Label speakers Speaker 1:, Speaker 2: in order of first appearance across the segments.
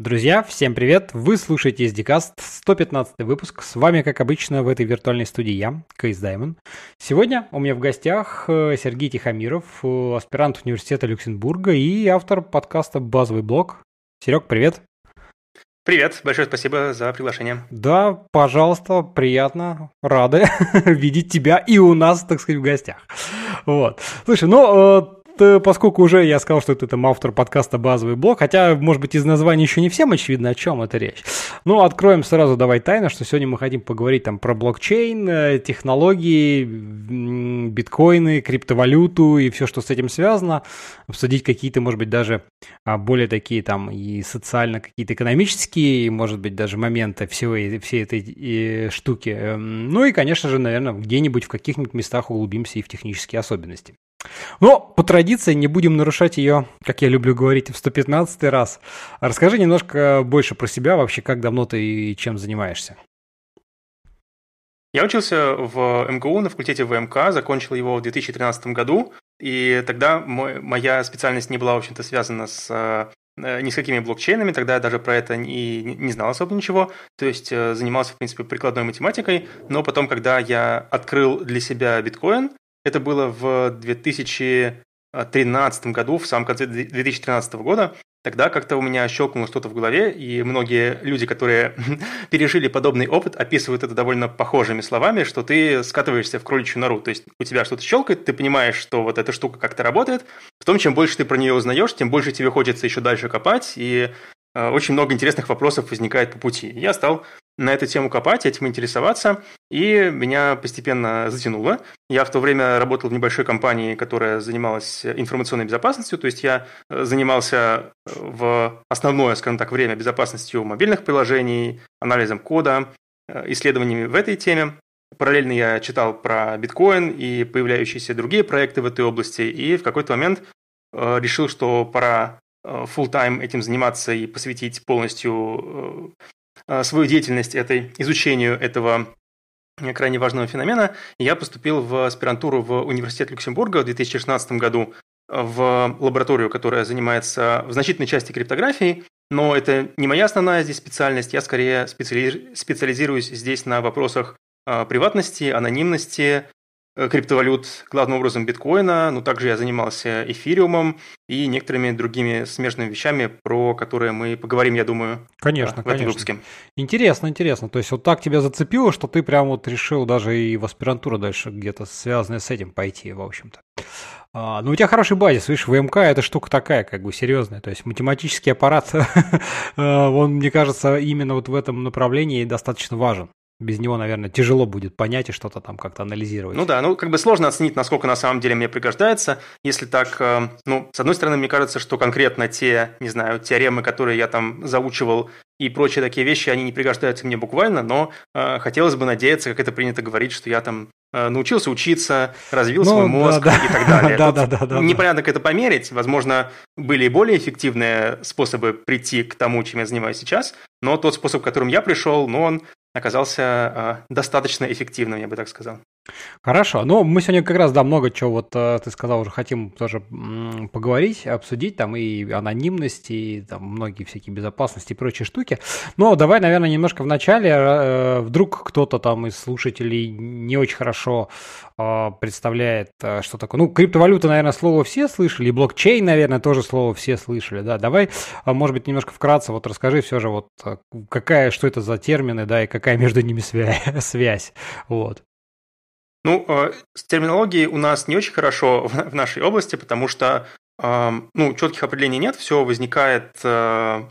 Speaker 1: Друзья, всем привет! Вы слушаете SDCast, 115 выпуск. С вами, как обычно, в этой виртуальной студии я, Кейс Даймон. Сегодня у меня в гостях э, Сергей Тихомиров, э, аспирант университета Люксембурга и автор подкаста «Базовый блок». Серег, привет!
Speaker 2: Привет, большое спасибо за приглашение.
Speaker 1: Да, пожалуйста, приятно, рады видеть тебя и у нас, так сказать, в гостях. Вот. Слушай, ну, э, Э, поскольку уже я сказал, что это там автор подкаста «Базовый блок», хотя, может быть, из названия еще не всем очевидно, о чем это речь. Ну, откроем сразу, давай тайно, что сегодня мы хотим поговорить там про блокчейн, э, технологии, биткоины, криптовалюту и все, что с этим связано. Обсудить какие-то, может быть, даже а, более такие там и социально какие-то экономические, и, может быть, даже моменты всего, всей этой штуки. Эм, ну и, конечно же, наверное, где-нибудь в каких-нибудь местах углубимся и в технические особенности. Но по традиции не будем нарушать ее, как я люблю говорить, в 115 раз. Расскажи немножко больше про себя вообще, как давно ты и чем занимаешься.
Speaker 2: Я учился в МГУ на факультете ВМК, закончил его в 2013 году, и тогда мой, моя специальность не была, в общем-то, связана с э, э, ни с какими блокчейнами, тогда я даже про это и не знал особо ничего, то есть э, занимался, в принципе, прикладной математикой, но потом, когда я открыл для себя биткоин, это было в 2013 году, в самом конце 2013 года. Тогда как-то у меня щелкнуло что-то в голове, и многие люди, которые пережили подобный опыт, описывают это довольно похожими словами, что ты скатываешься в кроличью нору. То есть у тебя что-то щелкает, ты понимаешь, что вот эта штука как-то работает. В том, чем больше ты про нее узнаешь, тем больше тебе хочется еще дальше копать, и э, очень много интересных вопросов возникает по пути. Я стал на эту тему копать, этим интересоваться, и меня постепенно затянуло. Я в то время работал в небольшой компании, которая занималась информационной безопасностью, то есть я э, занимался э, в основное, скажем так, время безопасностью мобильных приложений, анализом кода, э, исследованиями в этой теме. Параллельно я читал про биткоин и появляющиеся другие проекты в этой области, и в какой-то момент решил, что пора full-time этим заниматься и посвятить полностью Э, свою деятельность этой, изучению этого э, крайне важного феномена, я поступил в аспирантуру в Университет Люксембурга в 2016 году э, в лабораторию, которая занимается в значительной части криптографией, но это не моя основная здесь специальность, я скорее специализируюсь здесь на вопросах приватности, анонимности, Э, криптовалют, главным образом биткоина, но также я занимался эфириумом и некоторыми другими смежными вещами, про которые мы поговорим, я думаю, э, конечно, в конечно. выпуске.
Speaker 1: Интересно, интересно. То есть вот так тебя зацепило, что ты прям вот решил даже и в аспирантуру дальше где-то связанное с этим пойти, в общем-то. А, ну, у тебя хороший базис, видишь, ВМК это штука такая, как бы серьезная. То есть математический аппарат, э, он, мне кажется, именно вот в этом направлении достаточно важен без него, наверное, тяжело будет понять и что-то там как-то анализировать. Ну
Speaker 2: да, ну как бы сложно оценить, насколько на самом деле мне пригождается. Если так, э, ну, с одной стороны, мне кажется, что конкретно те, не знаю, теоремы, которые я там заучивал и прочие такие вещи, они не пригождаются мне буквально, но э, хотелось бы надеяться, как это принято говорить, что я там э, научился учиться, развил ну, свой мозг да, да. и так далее. Да, да, да, да. Непонятно, как это померить. Возможно, были и более эффективные способы прийти к тому, чем я занимаюсь сейчас, но тот способ, которым я пришел, ну, он оказался э, достаточно эффективным, я бы так сказал.
Speaker 1: Хорошо, ну мы сегодня как раз, да, много чего, вот э, ты сказал уже, хотим тоже поговорить, обсудить, там и анонимность, и там многие всякие безопасности и прочие штуки. Но давай, наверное, немножко в начале, э, э, вдруг кто-то там из слушателей не очень хорошо представляет, что такое. Ну, криптовалюта, наверное, слово все слышали, и блокчейн, наверное, тоже слово все слышали, да. Давай, может быть, немножко вкратце вот расскажи все же, вот какая, что это за термины, да, и какая между ними связь, связь
Speaker 2: вот. Ну, э, с терминологией у нас не очень хорошо в, нашей области, потому что эм, ну, четких определений нет, все возникает э,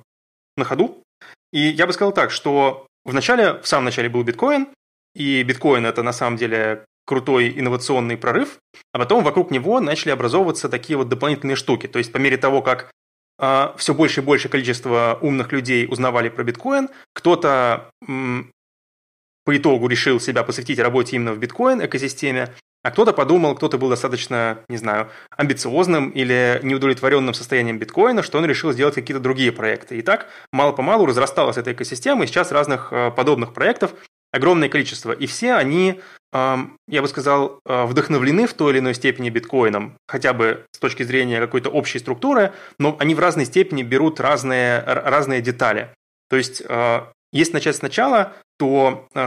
Speaker 2: на ходу. И я бы сказал так, что в начале, в самом начале был биткоин, и биткоин это на самом деле крутой инновационный прорыв, а потом вокруг него начали образовываться такие вот дополнительные штуки. То есть по мере того, как э, все больше и больше количество умных людей узнавали про биткоин, кто-то по итогу решил себя посвятить работе именно в биткоин-экосистеме, а кто-то подумал, кто-то был достаточно, не знаю, амбициозным или неудовлетворенным состоянием биткоина, что он решил сделать какие-то другие проекты. И так мало-помалу разрасталась эта экосистема, и сейчас разных э, подобных проектов огромное количество. И все они, эм, я бы сказал, э, вдохновлены в той или иной степени биткоином, хотя бы с точки зрения какой-то общей структуры, но они в разной степени берут разные, разные детали. То есть э, если начать сначала, то э,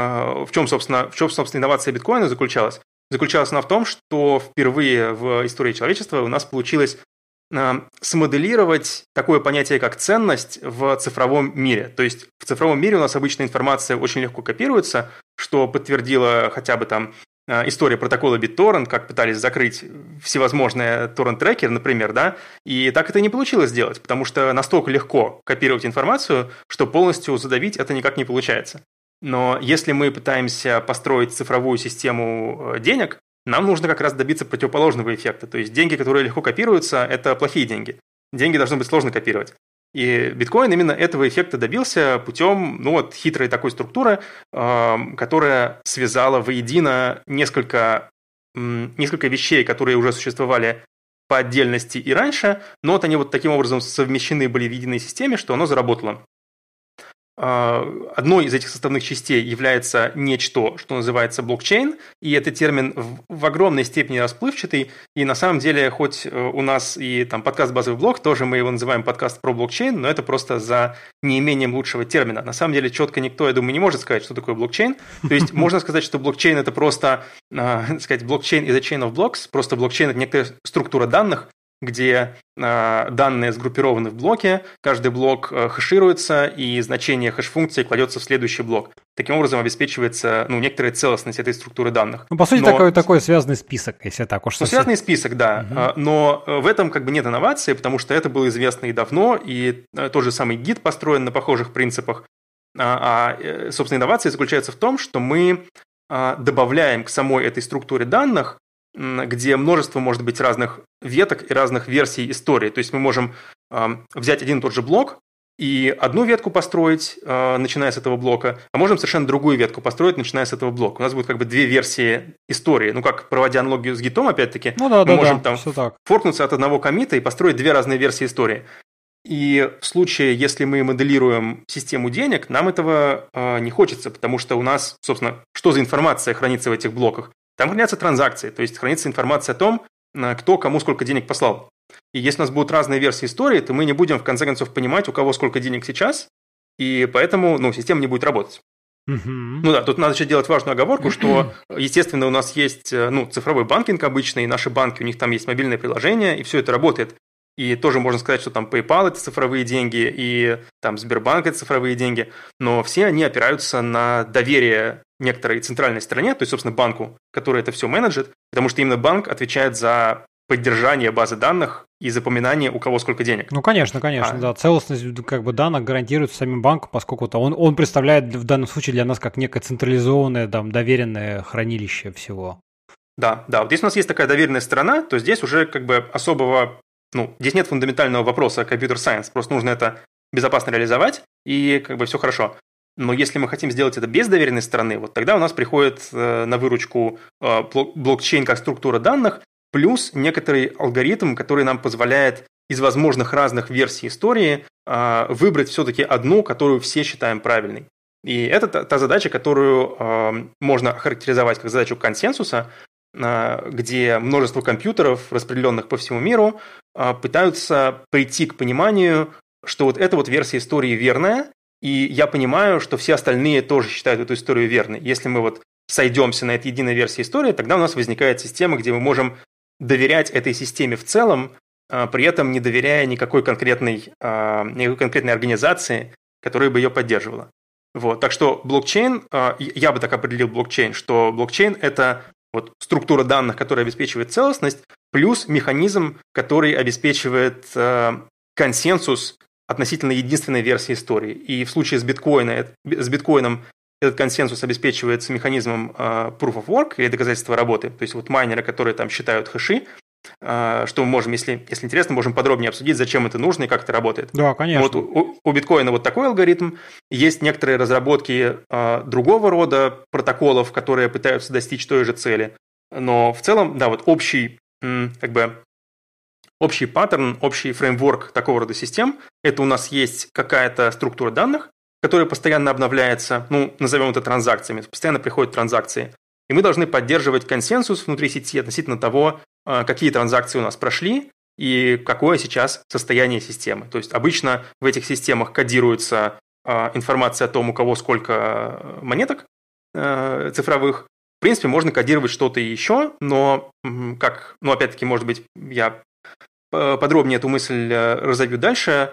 Speaker 2: в чем, собственно, в чем, собственно, инновация биткоина заключалась? Заключалась она в том, что впервые в истории человечества у нас получилось э, смоделировать такое понятие, как ценность в цифровом мире. То есть в цифровом мире у нас обычная информация очень легко копируется, что подтвердила хотя бы там э, история протокола BitTorrent, как пытались закрыть всевозможные торрент-трекеры, например, да, и так это не получилось сделать, потому что настолько легко копировать информацию, что полностью задавить это никак не получается. Но если мы пытаемся построить цифровую систему э, денег, нам нужно как раз добиться противоположного эффекта. То есть деньги, которые легко копируются, это плохие деньги. Деньги должны быть сложно копировать. И биткоин именно этого эффекта добился путем ну, вот, хитрой такой структуры, эм, которая связала воедино несколько, несколько вещей, которые уже существовали по отдельности и раньше, но вот они вот таким образом совмещены были в единой системе, что оно заработало. А, одной из этих составных частей является нечто, что называется блокчейн, и этот термин в, в огромной степени расплывчатый, и на самом деле, хоть э, у нас и там подкаст «Базовый блок», тоже мы его называем подкаст про блокчейн, но это просто за неимением лучшего термина. На самом деле, четко никто, я думаю, не может сказать, что такое блокчейн. То есть, можно сказать, что блокчейн – это просто, э, сказать, блокчейн из за chain of blocks, просто блокчейн – это некая структура данных, где а, данные сгруппированы в блоке, каждый блок э, хэшируется, и значение хэш-функции кладется в следующий блок. Таким образом обеспечивается ну, некоторая целостность этой структуры данных. Ну, по сути, Но... такой,
Speaker 1: такой связанный список, если так уж ну, совсем... Ну, связанный список, да.
Speaker 2: Угу. Но э, в этом как бы нет инновации, потому что это было известно и давно, и э, тот же самый гид построен на похожих принципах. А, а собственно, инновация заключается в том, что мы добавляем к самой этой структуре данных где множество может быть разных веток и разных версий истории. То есть мы можем взять один и тот же блок и одну ветку построить, а, начиная с этого блока, а можем совершенно другую ветку построить, начиная с этого блока. У нас будет как бы две версии истории. Ну, как проводя аналогию с гитом, опять-таки, ну, да, мы да, можем да, там так. форкнуться от одного комита и построить две разные версии истории. И в случае, если мы моделируем систему денег, нам этого э, не хочется, потому что у нас, собственно, что за информация хранится в этих блоках? Там хранятся транзакции, то есть хранится информация о том, кто кому сколько денег послал. И если у нас будут разные версии истории, то мы не будем в конце концов понимать, у кого сколько денег сейчас, и поэтому ну, система не будет работать. Ну да, тут надо еще делать важную оговорку, что, естественно, у нас есть э, ну, цифровой банкинг обычный, наши банки, у них там есть мобильное приложение, и все это работает. И тоже можно сказать, что там PayPal – это цифровые деньги, и там Сбербанк – это цифровые деньги, но все они опираются на доверие некоторой центральной стране, то есть, собственно, банку, который это все менеджит, потому что именно банк отвечает за поддержание базы данных и запоминание, у кого сколько денег.
Speaker 1: Ну, конечно, конечно, а. да. Целостность как бы данных гарантируется самим банку, поскольку -то он, он представляет в данном случае для нас как некое централизованное, там, доверенное хранилище всего.
Speaker 2: Да, да. Вот если у нас есть такая доверенная сторона, то здесь уже как бы особого, ну, здесь нет фундаментального вопроса компьютер-сайенс, просто нужно это безопасно реализовать, и как бы все хорошо. Но если мы хотим сделать это без доверенной стороны, вот тогда у нас приходит э, на выручку э, блокчейн как структура данных, плюс некоторый алгоритм, который нам позволяет из возможных разных версий истории э, выбрать все-таки одну, которую все считаем правильной. И это та задача, которую можно характеризовать как задачу консенсуса, где множество компьютеров, распределенных по всему миру, пытаются прийти к пониманию, что вот эта вот версия истории верная, и я понимаю, что все остальные тоже считают эту историю верной. Если мы вот сойдемся на этой единой версии истории, тогда у нас возникает система, где мы можем доверять этой системе в целом, а, при этом не доверяя никакой конкретной, а, никакой конкретной организации, которая бы ее поддерживала. Вот. Так что блокчейн, а, я бы так определил блокчейн, что блокчейн – это вот структура данных, которая обеспечивает целостность, плюс механизм, который обеспечивает консенсус относительно единственной версии истории. И в случае с, биткоина, с биткоином этот консенсус обеспечивается механизмом а, proof of work или доказательства работы, то есть вот майнеры, которые там считают хэши, а, что мы можем, если, если интересно, можем подробнее обсудить, зачем это нужно и как это работает. Да, конечно. Вот у, у биткоина вот такой алгоритм. Есть некоторые разработки э, другого рода протоколов, которые пытаются достичь той же цели. Но в целом, да, вот общий, как бы общий паттерн, общий фреймворк такого рода систем. Это у нас есть какая-то структура данных, которая постоянно обновляется, ну, назовем это транзакциями, постоянно приходят транзакции. И мы должны поддерживать консенсус внутри сети относительно того, а, какие транзакции у нас прошли и какое сейчас состояние системы. То есть обычно в этих системах кодируется а, информация о том, у кого сколько а, монеток цифровых, в принципе, можно кодировать что-то еще, но как, ну, опять-таки, может быть, я подробнее эту мысль э, разовью дальше,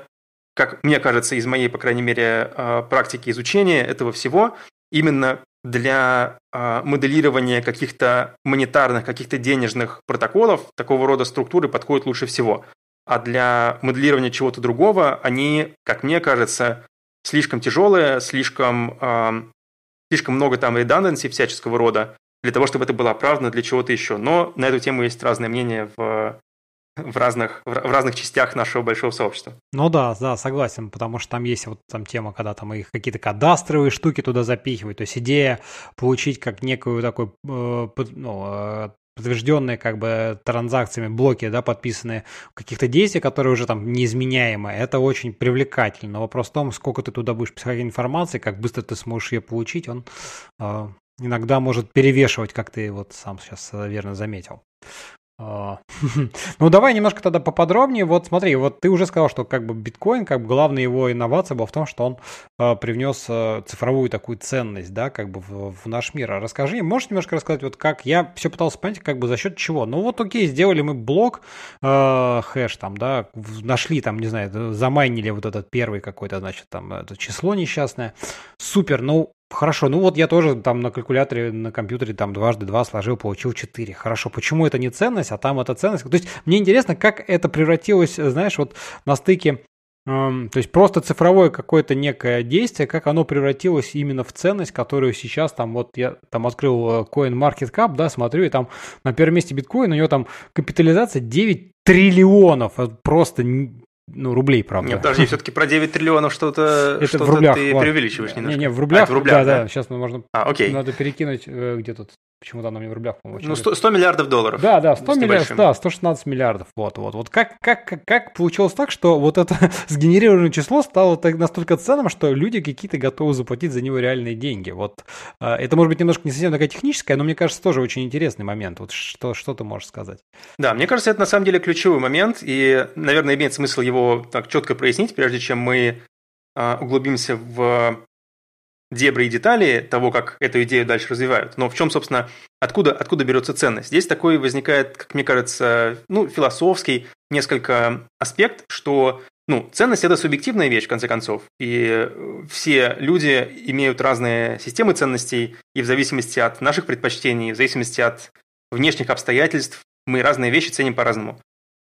Speaker 2: как мне кажется, из моей, по крайней мере, э, практики изучения этого всего, именно для э, моделирования каких-то монетарных, каких-то денежных протоколов такого рода структуры подходят лучше всего. А для моделирования чего-то другого они, как мне кажется, слишком тяжелые, слишком, слишком много там redundancy всяческого рода, для того, чтобы это было оправдано для чего-то еще. Но на эту тему есть разные мнения в в разных, в разных частях нашего большого сообщества.
Speaker 1: Ну да, да, согласен, потому что там есть вот там тема, когда там их какие-то кадастровые штуки туда запихивают, то есть идея получить как некую такой, э, ну, э, подтвержденные как бы транзакциями блоки, да, подписанные каких-то действий, которые уже там неизменяемые, Это очень привлекательно. Но вопрос в том, сколько ты туда будешь писать информации, как быстро ты сможешь ее получить, он э, иногда может перевешивать, как ты вот сам сейчас э, верно заметил. А, ну, давай немножко тогда поподробнее. Вот смотри, вот ты уже сказал, что как бы биткоин, как бы главная его инновация была в том, что он э, привнес э, цифровую такую ценность, да, как бы в, в наш мир. А расскажи, можешь немножко рассказать, вот как я все пытался понять, как бы за счет чего? Ну, вот окей, сделали мы блок, э, хэш там, да, нашли там, не знаю, замайнили вот этот первый какой-то, значит, там, это число несчастное. Супер, ну, Хорошо, ну вот я тоже там на калькуляторе, на компьютере там дважды два сложил, получил четыре. Хорошо, почему это не ценность, а там это ценность? То есть мне интересно, как это превратилось, знаешь, вот на стыке, эм, то есть просто цифровое какое-то некое действие, как оно превратилось именно в ценность, которую сейчас там вот я там открыл э, CoinMarketCap, да, смотрю, и там на первом месте биткоин, у него там капитализация 9 триллионов, просто ну, рублей, правда. Нет, подожди,
Speaker 2: все-таки про 9 триллионов что-то что, -то, ты ладно. преувеличиваешь немножко. Не, не, в рублях. А, в рублях да, да, да, сейчас ну, можно... А, окей. Надо перекинуть, э, где тут Почему то там мне в рублях, по-моему? Ну, 100, 100 миллиардов долларов. Да, да, 100 миллиардов, да,
Speaker 1: 116 миллиардов. Вот, вот, вот. Как, как, как, как получилось так, что вот это сгенерированное число стало так, настолько ценным, что люди какие-то готовы заплатить за него реальные деньги. Вот а, это, может быть, немножко не совсем такая техническая, но мне кажется, тоже очень интересный момент. Вот что, что ты можешь сказать?
Speaker 2: Да, мне кажется, это на самом деле ключевой момент, и, наверное, имеет смысл его так четко прояснить, прежде чем мы а, углубимся в дебри и детали того, как эту идею дальше развивают. Но в чем, собственно, откуда, откуда берется ценность? Здесь такой возникает, как мне кажется, ну, философский несколько аспект, что ну, ценность – это субъективная вещь, в конце концов. И э, все люди имеют разные системы ценностей, и в зависимости от наших предпочтений, в зависимости от внешних обстоятельств, мы разные вещи ценим по-разному.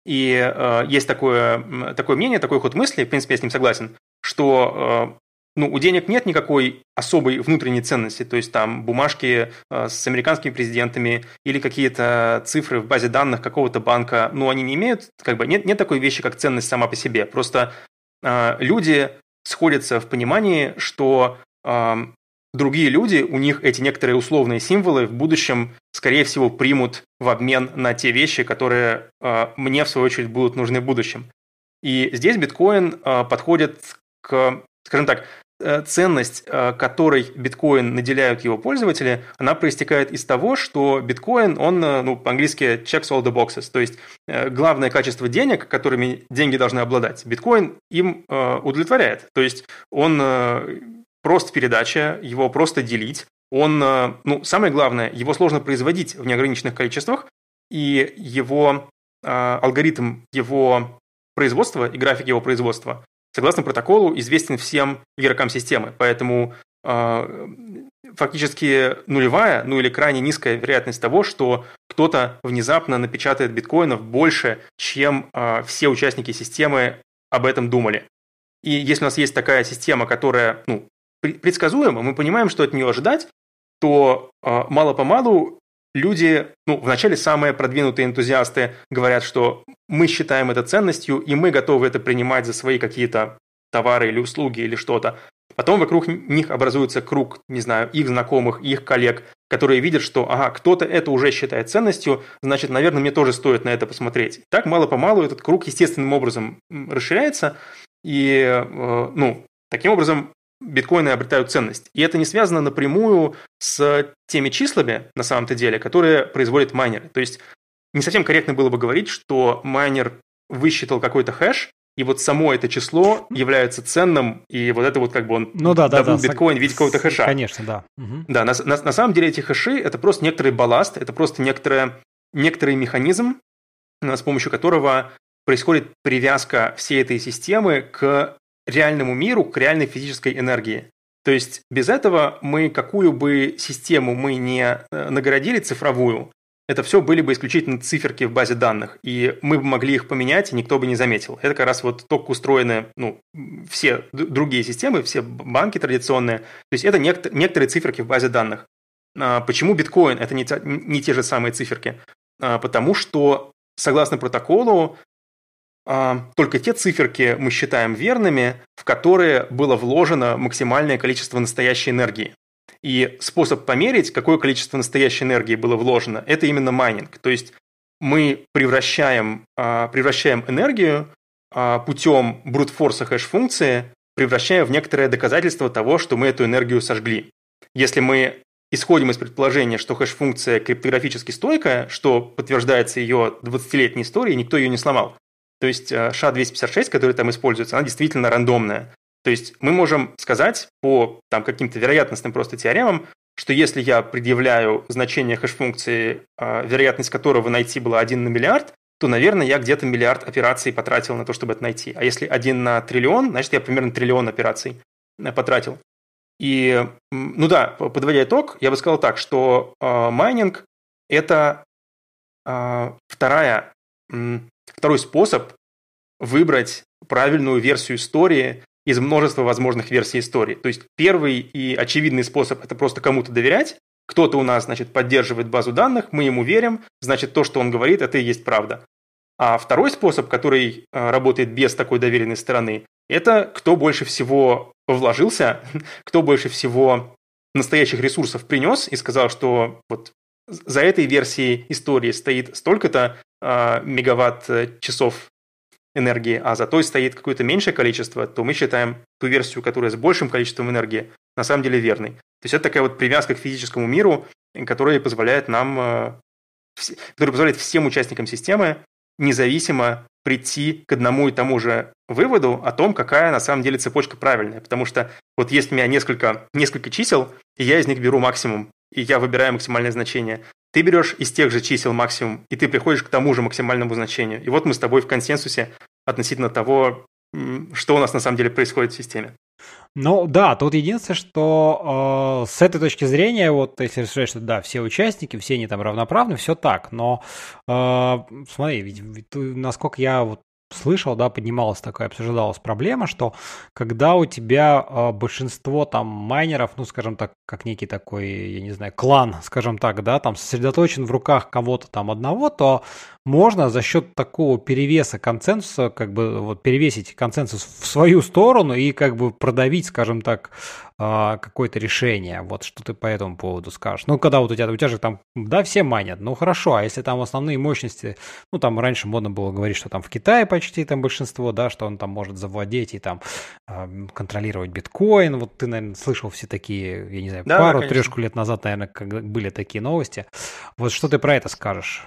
Speaker 2: И э, есть такое, такое мнение, такой ход мысли, в принципе, я с ним согласен, что э, ну, у денег нет никакой особой внутренней ценности, то есть там бумажки э, с американскими президентами или какие-то цифры в базе данных какого-то банка, ну, они не имеют, как бы, нет, нет такой вещи, как ценность сама по себе. Просто э, люди сходятся в понимании, что э, другие люди, у них эти некоторые условные символы в будущем, скорее всего, примут в обмен на те вещи, которые э, мне, в свою очередь, будут нужны в будущем. И здесь биткоин э, подходит к, скажем так, Э, ценность, э, которой биткоин наделяют его пользователи, она проистекает из того, что биткоин, он, э, ну, по-английски checks all the boxes, то есть главное качество денег, которыми деньги должны обладать, биткоин им удовлетворяет. То есть он просто передача, его просто делить, он, ну, самое главное, его сложно производить в неограниченных количествах, и его алгоритм его производства и график его производства, согласно протоколу, известен всем игрокам системы. Поэтому э, фактически нулевая, ну или крайне низкая вероятность того, что кто-то внезапно напечатает биткоинов больше, чем э, все участники системы об этом думали. И если у нас есть такая система, которая ну, предсказуема, мы понимаем, что от нее ожидать, то э, мало-помалу люди, ну, вначале самые продвинутые энтузиасты говорят, что мы считаем это ценностью, и мы готовы это принимать за свои какие-то товары или услуги или что-то. Потом вокруг них образуется круг, не знаю, их знакомых, их коллег, которые видят, что, ага, кто-то это уже считает ценностью, значит, наверное, мне тоже стоит на это посмотреть. Так мало-помалу этот круг естественным образом расширяется, и, э, ну, таким образом биткоины обретают ценность. И это не связано напрямую с теми числами, на самом-то деле, которые производят майнеры. То есть не совсем корректно было бы говорить, что майнер высчитал какой-то хэш, и вот само это число является ценным, и вот это вот как бы он ну, да, да, добыл да, биткоин в виде какого-то хэша. Конечно, да. Угу. Да, на, на, на самом деле эти хэши – это просто некоторый балласт, это просто некоторое, некоторый механизм, с помощью которого происходит привязка всей этой системы к реальному миру, к реальной физической энергии. То есть без этого мы какую бы систему мы не э, наградили цифровую, это все были бы исключительно циферки в базе данных, и мы бы могли их поменять, и никто бы не заметил. Это как раз вот только устроены ну, все другие системы, все банки традиционные. То есть это некоторые циферки в базе данных. А почему биткоин – это не, те, не те же самые циферки? А потому что, согласно протоколу, а, только те циферки мы считаем верными, в которые было вложено максимальное количество настоящей энергии. И способ померить, какое количество настоящей энергии было вложено, это именно майнинг. То есть мы превращаем, а, превращаем энергию а, путем брутфорса хэш-функции, превращая в некоторое доказательство того, что мы эту энергию сожгли. Если мы исходим из предположения, что хэш-функция криптографически стойкая, что подтверждается ее 20-летней историей, никто ее не сломал, то есть SHA-256, э, которая там используется, она действительно рандомная. То есть мы можем сказать по там, каким-то вероятностным просто теоремам, что если я предъявляю значение хэш-функции, э, вероятность которого найти была 1 на миллиард, то, наверное, я где-то миллиард операций потратил на то, чтобы это найти. А если 1 на триллион, значит, я примерно триллион операций э, потратил. И, ну да, подводя итог, я бы сказал так, что э, майнинг – это э, вторая, Второй способ – выбрать правильную версию истории из множества возможных версий истории. То есть первый и очевидный способ – это просто кому-то доверять. Кто-то у нас, значит, поддерживает базу данных, мы ему верим, значит, то, что он говорит, это и есть правда. А второй способ, который э, работает без такой доверенной стороны, это кто больше всего вложился, кто больше всего настоящих ресурсов принес и сказал, что вот за этой версией истории стоит столько-то а, мегаватт-часов э, энергии, а за той стоит какое-то меньшее количество, то мы считаем ту версию, которая с большим количеством энергии, на самом деле верной. То есть это такая вот привязка к физическому миру, которая позволяет нам, э, которая позволяет всем участникам системы независимо прийти к одному и тому же выводу о том, какая на самом деле цепочка правильная. Потому что вот есть у меня несколько, несколько чисел, и я из них беру максимум, и я выбираю максимальное значение. Ты берешь из тех же чисел максимум, и ты приходишь к тому же максимальному значению. И вот мы с тобой в консенсусе относительно того, что у нас на самом деле происходит в системе.
Speaker 1: Ну да, тут единственное, что э, с этой точки зрения, вот если рассуждать, что да, все участники, все они там равноправны, все так, но э, смотри, ведь, ведь насколько я вот слышал, да, поднималась такая, обсуждалась проблема, что когда у тебя э, большинство там майнеров, ну, скажем так, как некий такой, я не знаю, клан, скажем так, да, там сосредоточен в руках кого-то там одного, то можно за счет такого перевеса консенсуса, как бы вот перевесить консенсус в свою сторону и как бы продавить, скажем так, а, какое-то решение. Вот что ты по этому поводу скажешь. Ну, когда вот у тебя, у тебя же там, да, все манят, ну хорошо, а если там основные мощности, ну там раньше модно было говорить, что там в Китае почти там большинство, да, что он там может завладеть и там а, контролировать биткоин. Вот ты, наверное, слышал все такие, я не знаю, да, пару-трешку лет назад, наверное, были такие новости. Вот что ты про это скажешь?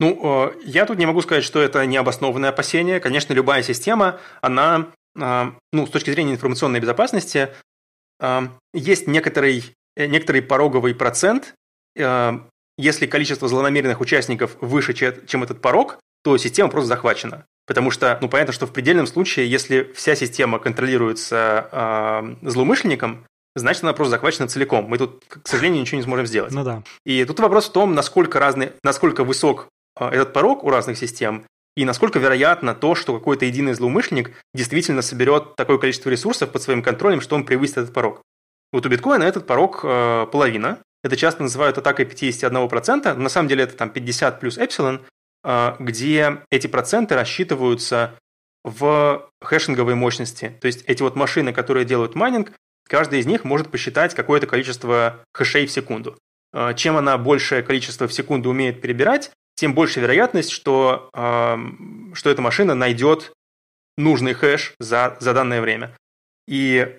Speaker 2: Ну, э, я тут не могу сказать, что это необоснованное опасение. Конечно, любая система, она, э, ну, с точки зрения информационной безопасности, э, есть некоторый, некоторый пороговый процент. Если количество злонамеренных участников выше, чем этот порог, то система просто захвачена. Потому что, ну, понятно, что в предельном случае, если вся система контролируется злоумышленником, значит, она просто захвачена целиком. Мы тут, к сожалению, ничего не сможем сделать. Ну да. И тут вопрос в том, насколько разный, насколько высок а, этот порог у разных систем, и насколько вероятно то, что какой-то единый злоумышленник действительно соберет такое количество ресурсов под своим контролем, что он превысит этот порог. Вот у биткоина этот порог э, половина. Это часто называют атакой 51%, но на самом деле это там 50 плюс эпсилон, э, где эти проценты рассчитываются в хэшинговой мощности. То есть эти вот машины, которые делают майнинг, каждая из них может посчитать какое-то количество хэшей в секунду. Э, чем она большее количество в секунду умеет перебирать, тем больше вероятность, что, э, что эта машина найдет нужный хэш за, за данное время. И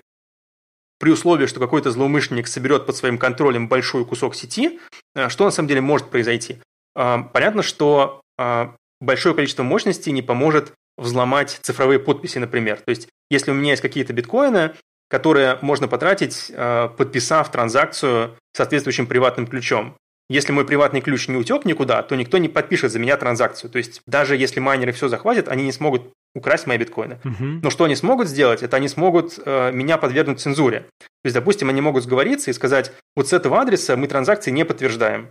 Speaker 2: при условии, что какой-то злоумышленник соберет под своим контролем большой кусок сети, э, что на самом деле может произойти? Понятно, что а, большое количество мощности не поможет взломать цифровые подписи, например. То есть, если у меня есть какие-то биткоины, которые можно потратить, а, подписав транзакцию соответствующим приватным ключом. Если мой приватный ключ не утек никуда, то никто не подпишет за меня транзакцию. То есть даже если майнеры все захватят, они не смогут украсть мои биткоины. Угу. Но что они смогут сделать, это они смогут э, меня подвергнуть цензуре. То есть, допустим, они могут сговориться и сказать, вот с этого адреса мы транзакции не подтверждаем.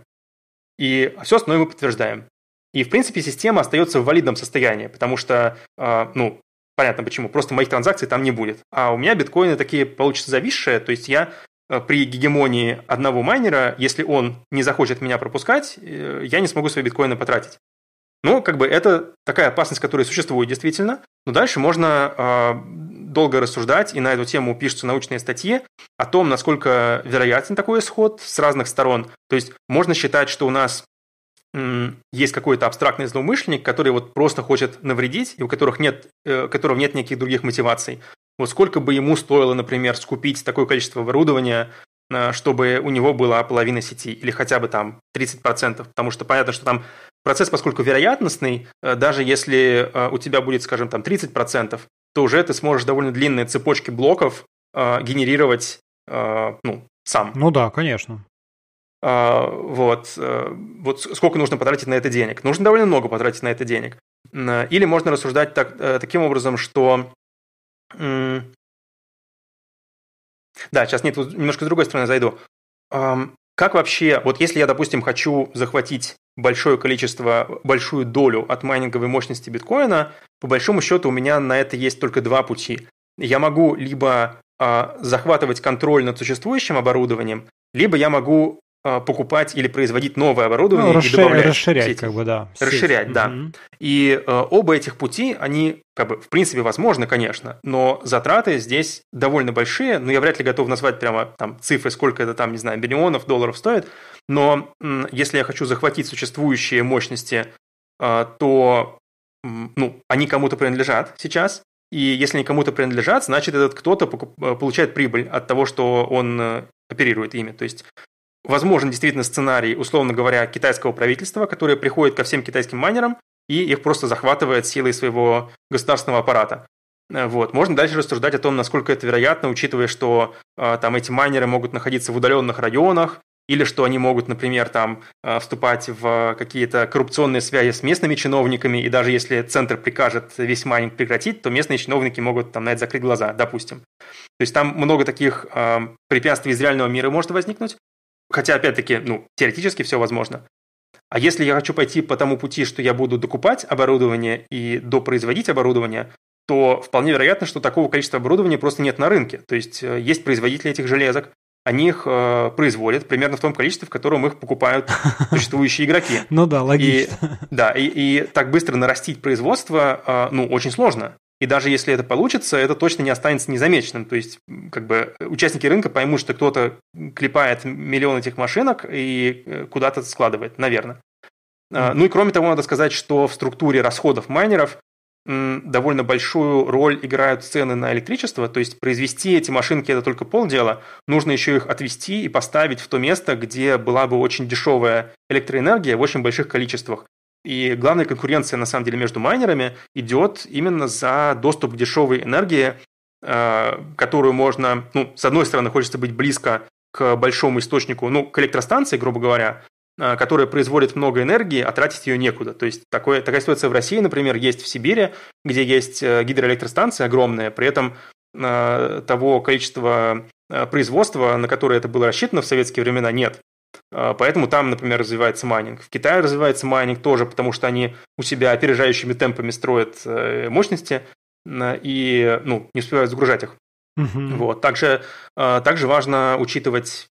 Speaker 2: И все остальное мы подтверждаем. И, в принципе, система остается в валидном состоянии, потому что, э, ну, понятно почему, просто моих транзакций там не будет. А у меня биткоины такие получится зависшие, то есть я Э, при гегемонии одного майнера, если он не захочет меня пропускать, э, я не смогу свои биткоины потратить. Но как бы это такая опасность, которая существует действительно. Но дальше можно э, долго рассуждать, и на эту тему пишутся научные статьи о том, насколько вероятен такой исход с разных сторон. То есть можно считать, что у нас есть какой-то абстрактный злоумышленник, который вот просто хочет навредить, и у которых нет, э, у которого нет никаких других мотиваций. Вот сколько бы ему стоило, например, скупить такое количество оборудования, э, чтобы у него была половина сети или хотя бы там 30%, потому что понятно, что там процесс, поскольку вероятностный, э, даже если э, у тебя будет, скажем, там 30%, то уже ты сможешь довольно длинные цепочки блоков генерировать ну, сам. Ну да, конечно. А, вот, вот сколько нужно потратить на это денег? Нужно довольно много потратить на это денег. Или можно рассуждать так, таким образом, что да, сейчас нет, немножко с другой стороны зайду. Как вообще, вот если я, допустим, хочу захватить большое количество, большую долю от майнинговой мощности биткоина, по большому счету у меня на это есть только два пути. Я могу либо а, захватывать контроль над существующим оборудованием, либо я могу Э, покупать или производить новое оборудование ну, расшир... и добавлять расширять,
Speaker 1: как бы, да, расширять,
Speaker 2: сеть. да. Угу. И э, оба этих пути, они как бы в принципе возможны, конечно, но затраты здесь довольно большие. Но ну, я вряд ли готов назвать прямо там цифры, сколько это там, не знаю, миллионов долларов стоит. Но м, если я хочу захватить существующие мощности, э, то м, ну они кому-то принадлежат сейчас, и если они кому-то принадлежат, значит, этот кто-то э, получает прибыль от того, что он э, оперирует ими. То есть возможен действительно сценарий, условно говоря, китайского правительства, которое приходит ко всем китайским майнерам и их просто захватывает силой своего государственного аппарата. Э, вот. Можно дальше рассуждать о том, насколько это вероятно, учитывая, что э, там эти майнеры могут находиться в удаленных районах, или что они могут, например, там э, вступать в какие-то коррупционные связи с местными чиновниками, и даже если центр прикажет весь майнинг прекратить, то местные чиновники могут там на это закрыть глаза, допустим. То есть там много таких э, препятствий из реального мира может возникнуть, Хотя, опять-таки, ну, теоретически все возможно. А если я хочу пойти по тому пути, что я буду докупать оборудование и допроизводить оборудование, то вполне вероятно, что такого количества оборудования просто нет на рынке. То есть э, есть производители этих железок, они их э, производят примерно в том количестве, в котором их покупают существующие игроки. Ну да, логично. да, и, так быстро нарастить производство, э, ну, очень сложно. И даже если это получится, это точно не останется незамеченным. То есть, как бы э, участники рынка поймут, что кто-то клепает миллион этих машинок и э, куда-то складывает, наверное. Mm-hmm. А, ну и кроме того, надо сказать, что в структуре расходов майнеров довольно большую роль играют цены на электричество, то есть произвести эти машинки это только полдела, нужно еще их отвести и поставить в то место, где была бы очень дешевая электроэнергия в очень больших количествах. И главная конкуренция, на самом деле, между майнерами идет именно за доступ к дешевой энергии, э, которую можно, ну, с одной стороны, хочется быть близко к большому источнику, ну, к электростанции, грубо говоря, э, которая производит много энергии, а тратить ее некуда. То есть такое, такая ситуация в России, например, есть в Сибири, где есть э, гидроэлектростанция огромная, при этом того количества производства, на которое это было рассчитано в советские времена, нет. А, поэтому там, например, развивается майнинг. В Китае развивается майнинг тоже, потому что они у себя опережающими темпами строят э, мощности и ну, не успевают загружать их. Угу. Вот. Также, а, также важно учитывать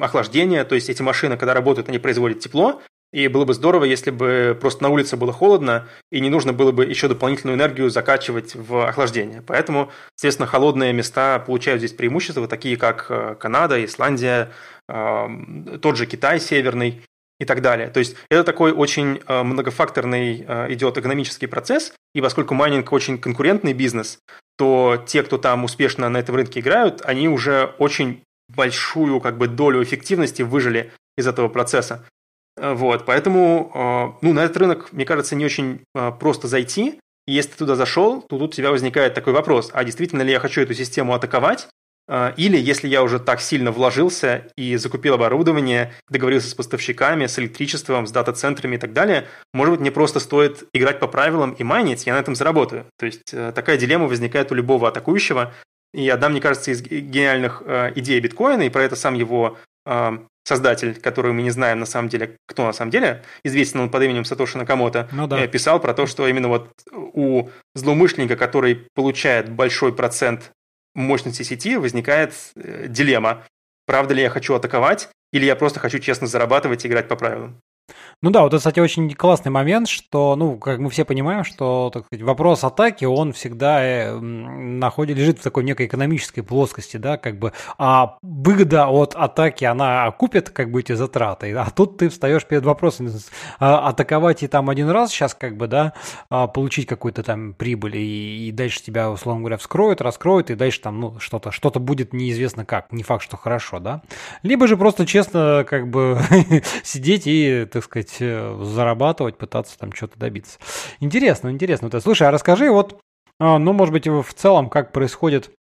Speaker 2: охлаждение, то есть эти машины, когда работают, они производят тепло, и было бы здорово, если бы просто на улице было холодно, и не нужно было бы еще дополнительную энергию закачивать в охлаждение. Поэтому, естественно, холодные места получают здесь преимущества, такие как э, Канада, Исландия, тот же Китай северный и так далее. То есть это такой очень э, многофакторный э, идет экономический процесс, и поскольку майнинг очень конкурентный бизнес, то те, кто там успешно на этом рынке играют, они уже очень большую как бы долю эффективности выжили из этого процесса. Э, вот, поэтому ну, на этот рынок, мне кажется, не очень просто зайти. И если ты туда зашел, то тут у тебя возникает такой вопрос, а действительно ли я хочу эту систему атаковать, а, или, если я уже так сильно вложился и закупил оборудование, договорился с поставщиками, с электричеством, с дата-центрами и так далее, может быть, мне просто стоит играть по правилам и майнить, я на этом заработаю. То есть э, такая дилемма возникает у любого атакующего. И одна, мне кажется, из гениальных э, идей биткоина, и про это сам его э, создатель, который мы не знаем на самом деле, кто на самом деле, известен он под именем Сатоши Накамото, ну, да. писал про то, что именно вот у злоумышленника, который получает большой процент мощности сети возникает э, дилемма. Правда ли я хочу атаковать, или я просто хочу честно зарабатывать и играть по правилам?
Speaker 1: Ну да, вот это, кстати, очень классный момент, что, ну, как мы все понимаем, что, так сказать, вопрос атаки, он всегда э, находит, лежит в такой некой экономической плоскости, да, как бы, а выгода от атаки, она купит, как бы, эти затраты, а тут ты встаешь перед вопросом, а, атаковать и там один раз сейчас, как бы, да, а, получить какую-то там прибыль, и, и дальше тебя, условно говоря, вскроют, раскроют, и дальше там, ну, что-то, что-то будет неизвестно как, не факт, что хорошо, да, либо же просто честно, как бы, сидеть и, так сказать, э, зарабатывать, пытаться там что-то добиться. Интересно, интересно. Э, слушай, а расскажи вот, а, ну, может быть, в целом, как происходит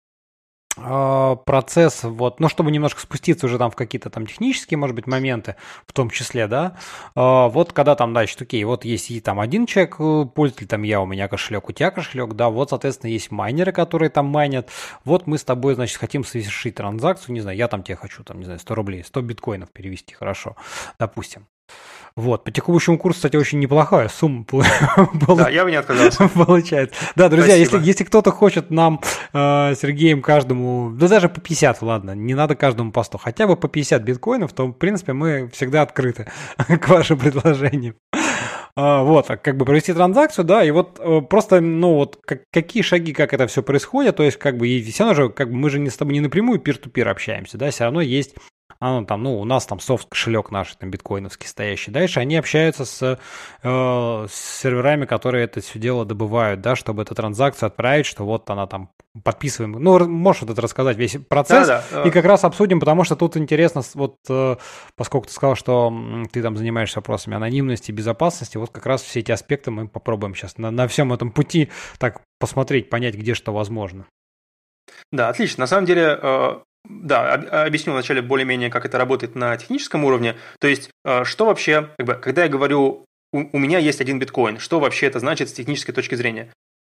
Speaker 1: а, процесс, вот, ну, чтобы немножко спуститься уже там в какие-то там технические, может быть, моменты, в том числе, да, а, вот когда там, значит, окей, вот есть и там один человек, э, пользователь, там я, у меня кошелек, у тебя кошелек, да, вот, соответственно, есть майнеры, которые там майнят, вот мы с тобой, значит, хотим совершить транзакцию, не знаю, я там тебе хочу, там, не знаю, 100 рублей, 100 биткоинов перевести, хорошо, допустим, вот, по текущему курсу, кстати, очень неплохая сумма да, я бы не отказался. получает. Да, друзья, если, если кто-то хочет нам, э, Сергеем, каждому, да даже по 50, ладно, не надо каждому по 100, хотя бы по 50 биткоинов, то, в принципе, мы всегда открыты к вашим предложениям. А, вот, а как бы провести транзакцию, да, и вот э, просто, ну вот, как, какие шаги, как это все происходит, то есть, как бы, и все равно же, как бы, мы же не с тобой не напрямую пир-ту-пир общаемся, да, все равно есть оно там, ну, у нас там софт-кошелек наш, там, биткоиновский стоящий. Дальше они общаются с, э, с серверами, которые это все дело добывают, да, чтобы эту транзакцию отправить, что вот она там подписываем. Ну, можешь вот это рассказать, весь процесс, да, да, и э. как раз обсудим, потому что тут интересно, вот, э, поскольку ты сказал, что ты там занимаешься вопросами анонимности, безопасности, вот как раз все эти аспекты мы попробуем сейчас на, на всем этом пути так посмотреть, понять, где что возможно.
Speaker 2: Да, отлично. На самом деле, э, да, объясню вначале более-менее, как это работает на техническом уровне. То есть, э, что вообще, как бы, когда я говорю, у, у меня есть один биткоин, что вообще это значит с технической точки зрения?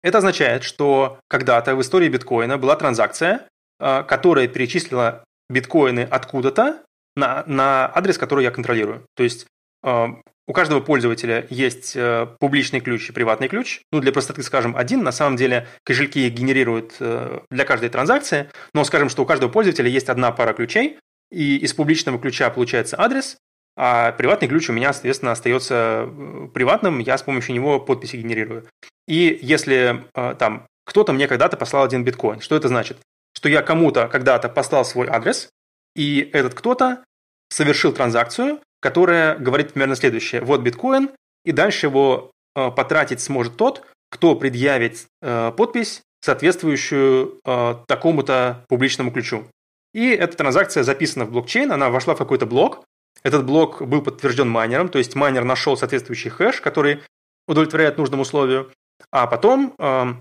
Speaker 2: Это означает, что когда-то в истории биткоина была транзакция, э, которая перечислила биткоины откуда-то на, на адрес, который я контролирую. То есть э, у каждого пользователя есть э, публичный ключ и приватный ключ. Ну, для простоты скажем один. На самом деле кошельки генерируют э, для каждой транзакции. Но скажем, что у каждого пользователя есть одна пара ключей. И из публичного ключа получается адрес, а приватный ключ у меня, соответственно, остается э, приватным. Я с помощью него подписи генерирую. И если там кто-то мне когда-то послал один биткоин, что это значит? Что я кому-то когда-то послал свой адрес, и этот кто-то совершил транзакцию, которая говорит примерно следующее. Вот биткоин, и дальше его э, потратить сможет тот, кто предъявит э, подпись, соответствующую э, такому-то публичному ключу. И эта транзакция записана в блокчейн, она вошла в какой-то блок. Этот блок был подтвержден майнером, то есть майнер нашел соответствующий хэш, который удовлетворяет нужному условию. А потом э,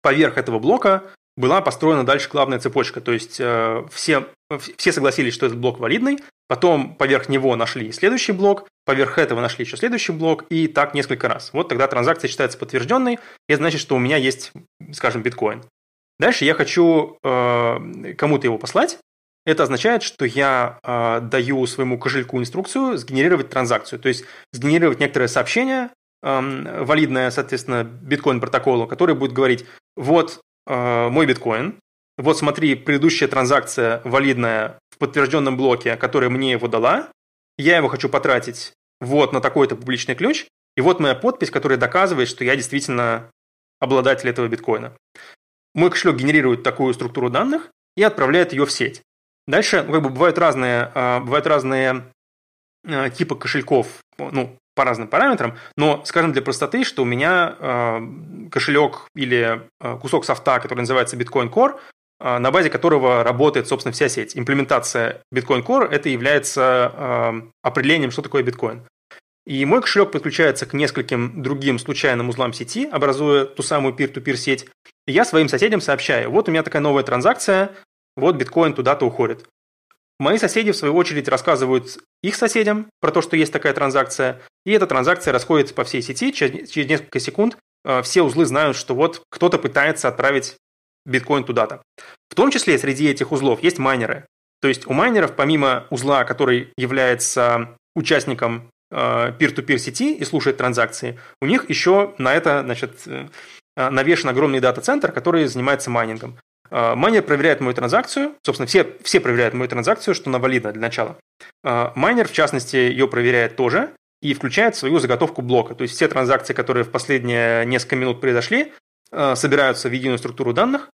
Speaker 2: поверх этого блока была построена дальше главная цепочка. То есть э, все, все согласились, что этот блок валидный, потом поверх него нашли следующий блок, поверх этого нашли еще следующий блок, и так несколько раз. Вот тогда транзакция считается подтвержденной, и это значит, что у меня есть, скажем, биткоин. Дальше я хочу э, кому-то его послать. Это означает, что я э, даю своему кошельку инструкцию сгенерировать транзакцию, то есть сгенерировать некоторое сообщение, эм, валидное, соответственно, биткоин протоколу, который будет говорить, вот Э, мой биткоин, вот смотри, предыдущая транзакция валидная в подтвержденном блоке, которая мне его дала, я его хочу потратить вот на такой-то публичный ключ, и вот моя подпись, которая доказывает, что я действительно обладатель этого биткоина. Мой кошелек генерирует такую структуру данных и отправляет ее в сеть. Дальше, ну, как бы бывают разные, а, бывают разные э, типы кошельков, ну, по разным параметрам, но, скажем, для простоты, что у меня э, кошелек или э, кусок софта, который называется Bitcoin Core, э, на базе которого работает, собственно, вся сеть. Имплементация Bitcoin Core – это является э, определением, что такое биткоин. И мой кошелек подключается к нескольким другим случайным узлам сети, образуя ту самую peer-to-peer сеть. И я своим соседям сообщаю, вот у меня такая новая транзакция, вот биткоин туда-то уходит. Мои соседи, в свою очередь, рассказывают их соседям про то, что есть такая транзакция, и эта транзакция расходится по всей сети. Через, несколько секунд э, все узлы знают, что вот кто-то пытается отправить биткоин туда-то. В том числе среди этих узлов есть майнеры. То есть у майнеров, помимо узла, который является участником э, peer-to-peer сети и слушает транзакции, у них еще на это значит, э, навешен огромный дата-центр, который занимается майнингом. Майнер проверяет мою транзакцию, собственно, все, все проверяют мою транзакцию, что она валидна для начала. Майнер, в частности, ее проверяет тоже, и включает свою заготовку блока. То есть все транзакции, которые в последние несколько минут произошли, э, собираются в единую структуру данных,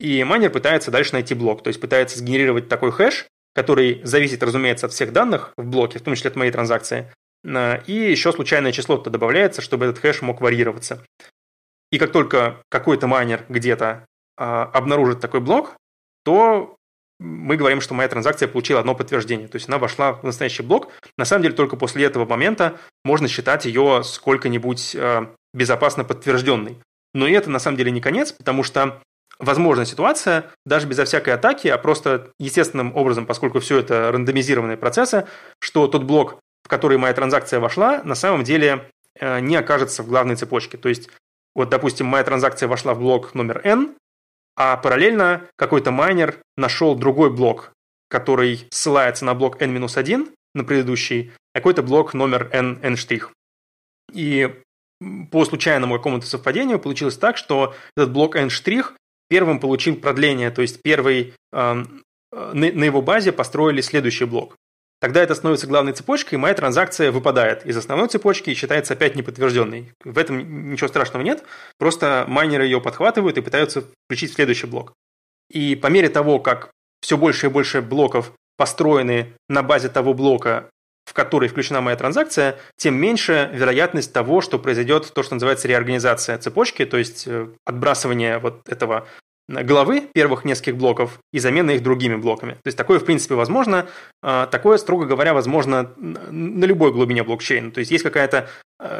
Speaker 2: и майнер пытается дальше найти блок, то есть пытается сгенерировать такой хэш, который зависит, разумеется, от всех данных в блоке, в том числе от моей транзакции, э, и еще случайное число то добавляется, чтобы этот хэш мог варьироваться. И как только какой-то майнер где-то э, обнаружит такой блок, то мы говорим, что моя транзакция получила одно подтверждение, то есть она вошла в настоящий блок. На самом деле только после этого момента можно считать ее сколько-нибудь э, безопасно подтвержденной. Но это на самом деле не конец, потому что возможна ситуация, даже безо всякой атаки, а просто естественным образом, поскольку все это рандомизированные процессы, что тот блок, в который моя транзакция вошла, на самом деле э, не окажется в главной цепочке. То есть, вот, допустим, моя транзакция вошла в блок номер N, а параллельно какой-то майнер нашел другой блок, который ссылается на блок n-1, на предыдущий, какой-то блок номер n, n'. И по случайному какому-то совпадению получилось так, что этот блок n' штрих первым получил продление, то есть первый эм, э, на, на его базе построили следующий блок тогда это становится главной цепочкой, и моя транзакция выпадает из основной цепочки и считается опять неподтвержденной. В этом ничего страшного нет, просто майнеры ее подхватывают и пытаются включить в следующий блок. И по мере того, как все больше и больше блоков построены на базе того блока, в который включена моя транзакция, тем меньше вероятность того, что произойдет то, что называется реорганизация цепочки, то есть э, отбрасывание вот этого главы первых нескольких блоков и замены их другими блоками. То есть такое, в принципе, возможно. А, такое, строго говоря, возможно на любой глубине блокчейна. То есть есть какая-то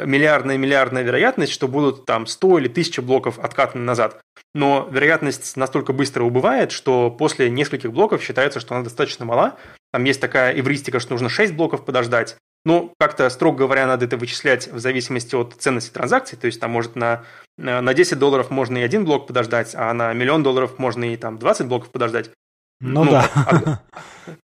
Speaker 2: миллиардная-миллиардная вероятность, что будут там 100 или 1000 блоков откатаны назад. Но вероятность настолько быстро убывает, что после нескольких блоков считается, что она достаточно мала. Там есть такая эвристика, что нужно 6 блоков подождать, ну, как-то, строго говоря, надо это вычислять в зависимости от ценности транзакции. То есть там может на, э, на 10 долларов можно и один блок подождать, а на миллион долларов можно и там 20 блоков подождать. Ну, ну да. А,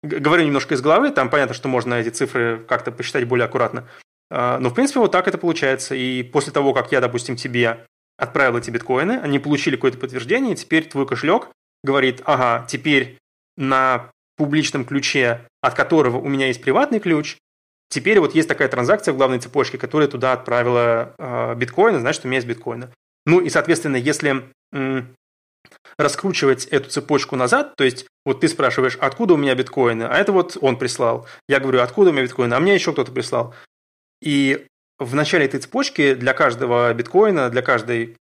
Speaker 2: говорю немножко из головы, там понятно, что можно эти цифры как-то посчитать более аккуратно. А, но, в принципе, вот так это получается. И после того, как я, допустим, тебе отправил эти биткоины, они получили какое-то подтверждение, и теперь твой кошелек говорит, ага, теперь на публичном ключе, от которого у меня есть приватный ключ, Теперь вот есть такая транзакция в главной цепочке, которая туда отправила э, а, биткоины, значит, у меня есть биткоины. Ну и, соответственно, если раскручивать эту цепочку назад, то есть вот ты спрашиваешь, откуда у меня биткоины, а это вот он прислал. Я говорю, откуда у меня биткоины, а мне еще кто-то прислал. И в начале этой цепочки для каждого биткоина, для каждой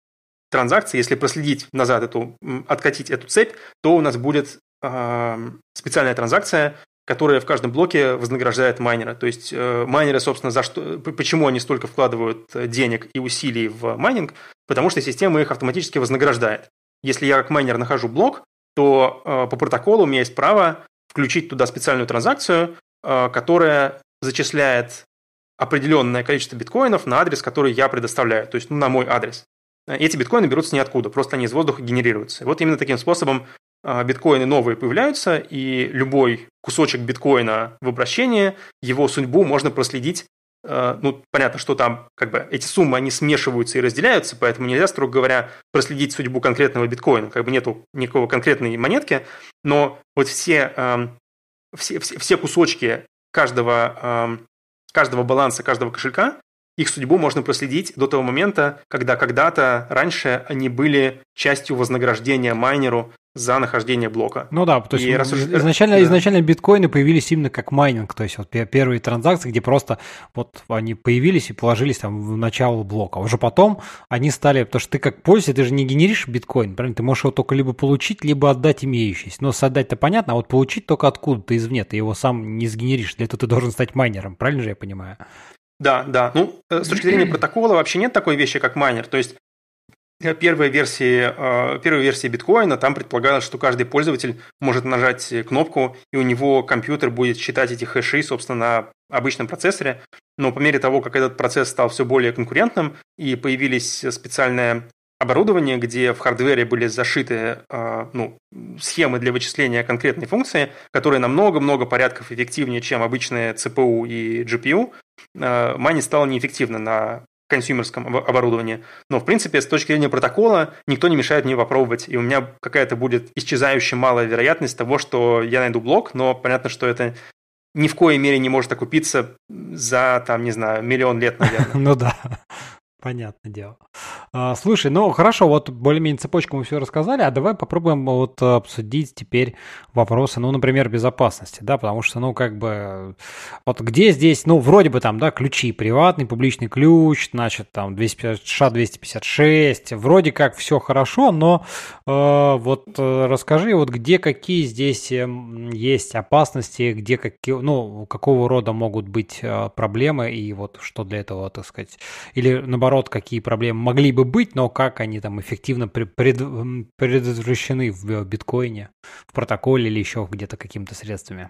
Speaker 2: транзакции, если проследить назад эту, откатить эту цепь, то у нас будет а, специальная транзакция, которая в каждом блоке вознаграждает майнера. То есть э, майнеры, собственно, за что, почему они столько вкладывают э, денег и усилий в майнинг? Потому что система их автоматически вознаграждает. Если я как майнер нахожу блок, то э, по протоколу у меня есть право включить туда специальную транзакцию, которая зачисляет определенное количество биткоинов на адрес, который я предоставляю, то есть ну, на мой адрес. Эти биткоины берутся ниоткуда, просто они из воздуха генерируются. И вот именно таким способом а, биткоины новые появляются, и любой кусочек биткоина в обращении, его судьбу можно проследить а, ну, понятно, что там как бы эти суммы, они смешиваются и разделяются, поэтому нельзя, строго говоря, проследить судьбу конкретного биткоина, как бы нету никакого конкретной монетки, но вот все, а, все, все, все кусочки каждого, каждого баланса, каждого кошелька, их судьбу можно проследить до того момента, когда когда-то раньше они были частью вознаграждения майнеру за нахождение блока. Ну да, то есть раз э, изначально, да. изначально
Speaker 1: биткоины появились именно как майнинг, то есть вот первые транзакции, где просто вот они появились и положились там в начало блока. Уже потом они стали, потому что ты как пользователь, ты же не генеришь биткоин, правильно? Ты можешь его только либо получить, либо отдать имеющийся. Но с отдать-то понятно, а вот получить только откуда-то извне, ты его сам не сгенеришь, для этого ты должен стать майнером, правильно же я понимаю?
Speaker 2: Да, да. Ну, э, с точки зрения протокола вообще нет такой вещи, как майнер. То есть э, первой версии, э, первой версии биткоина там предполагалось, что каждый пользователь может нажать кнопку, и у него компьютер будет считать эти хэши, собственно, на обычном процессоре. Но по мере того, как этот процесс стал все более конкурентным, и появились специальные оборудование, где в хардвере были зашиты э, ну, схемы для вычисления конкретной функции, которые намного много порядков эффективнее, чем обычные CPU и GPU, Мани э, стала неэффективна на консюмерском оборудовании. Но, в принципе, с точки зрения протокола, никто не мешает мне попробовать, и у меня какая-то будет исчезающая малая вероятность того, что я найду блок, но понятно, что это ни в коей мере не может окупиться за, там, не знаю, миллион лет, наверное. Ну да. Понятное дело.
Speaker 1: А, слушай, ну хорошо, вот более-менее цепочку мы все рассказали, а давай попробуем вот обсудить теперь вопросы, ну, например, безопасности, да, потому что, ну, как бы, вот где здесь, ну, вроде бы там, да, ключи, приватный, публичный ключ, значит, там, 250, ША-256, вроде как все хорошо, но э, вот расскажи, вот где какие здесь эм, есть опасности, где какие, ну, какого рода могут быть э, проблемы и вот что для этого, так сказать, или наоборот, наоборот, какие проблемы могли бы быть, но как они там эффективно пред, предотвращены в э, биткоине, в протоколе или еще где-то какими-то средствами.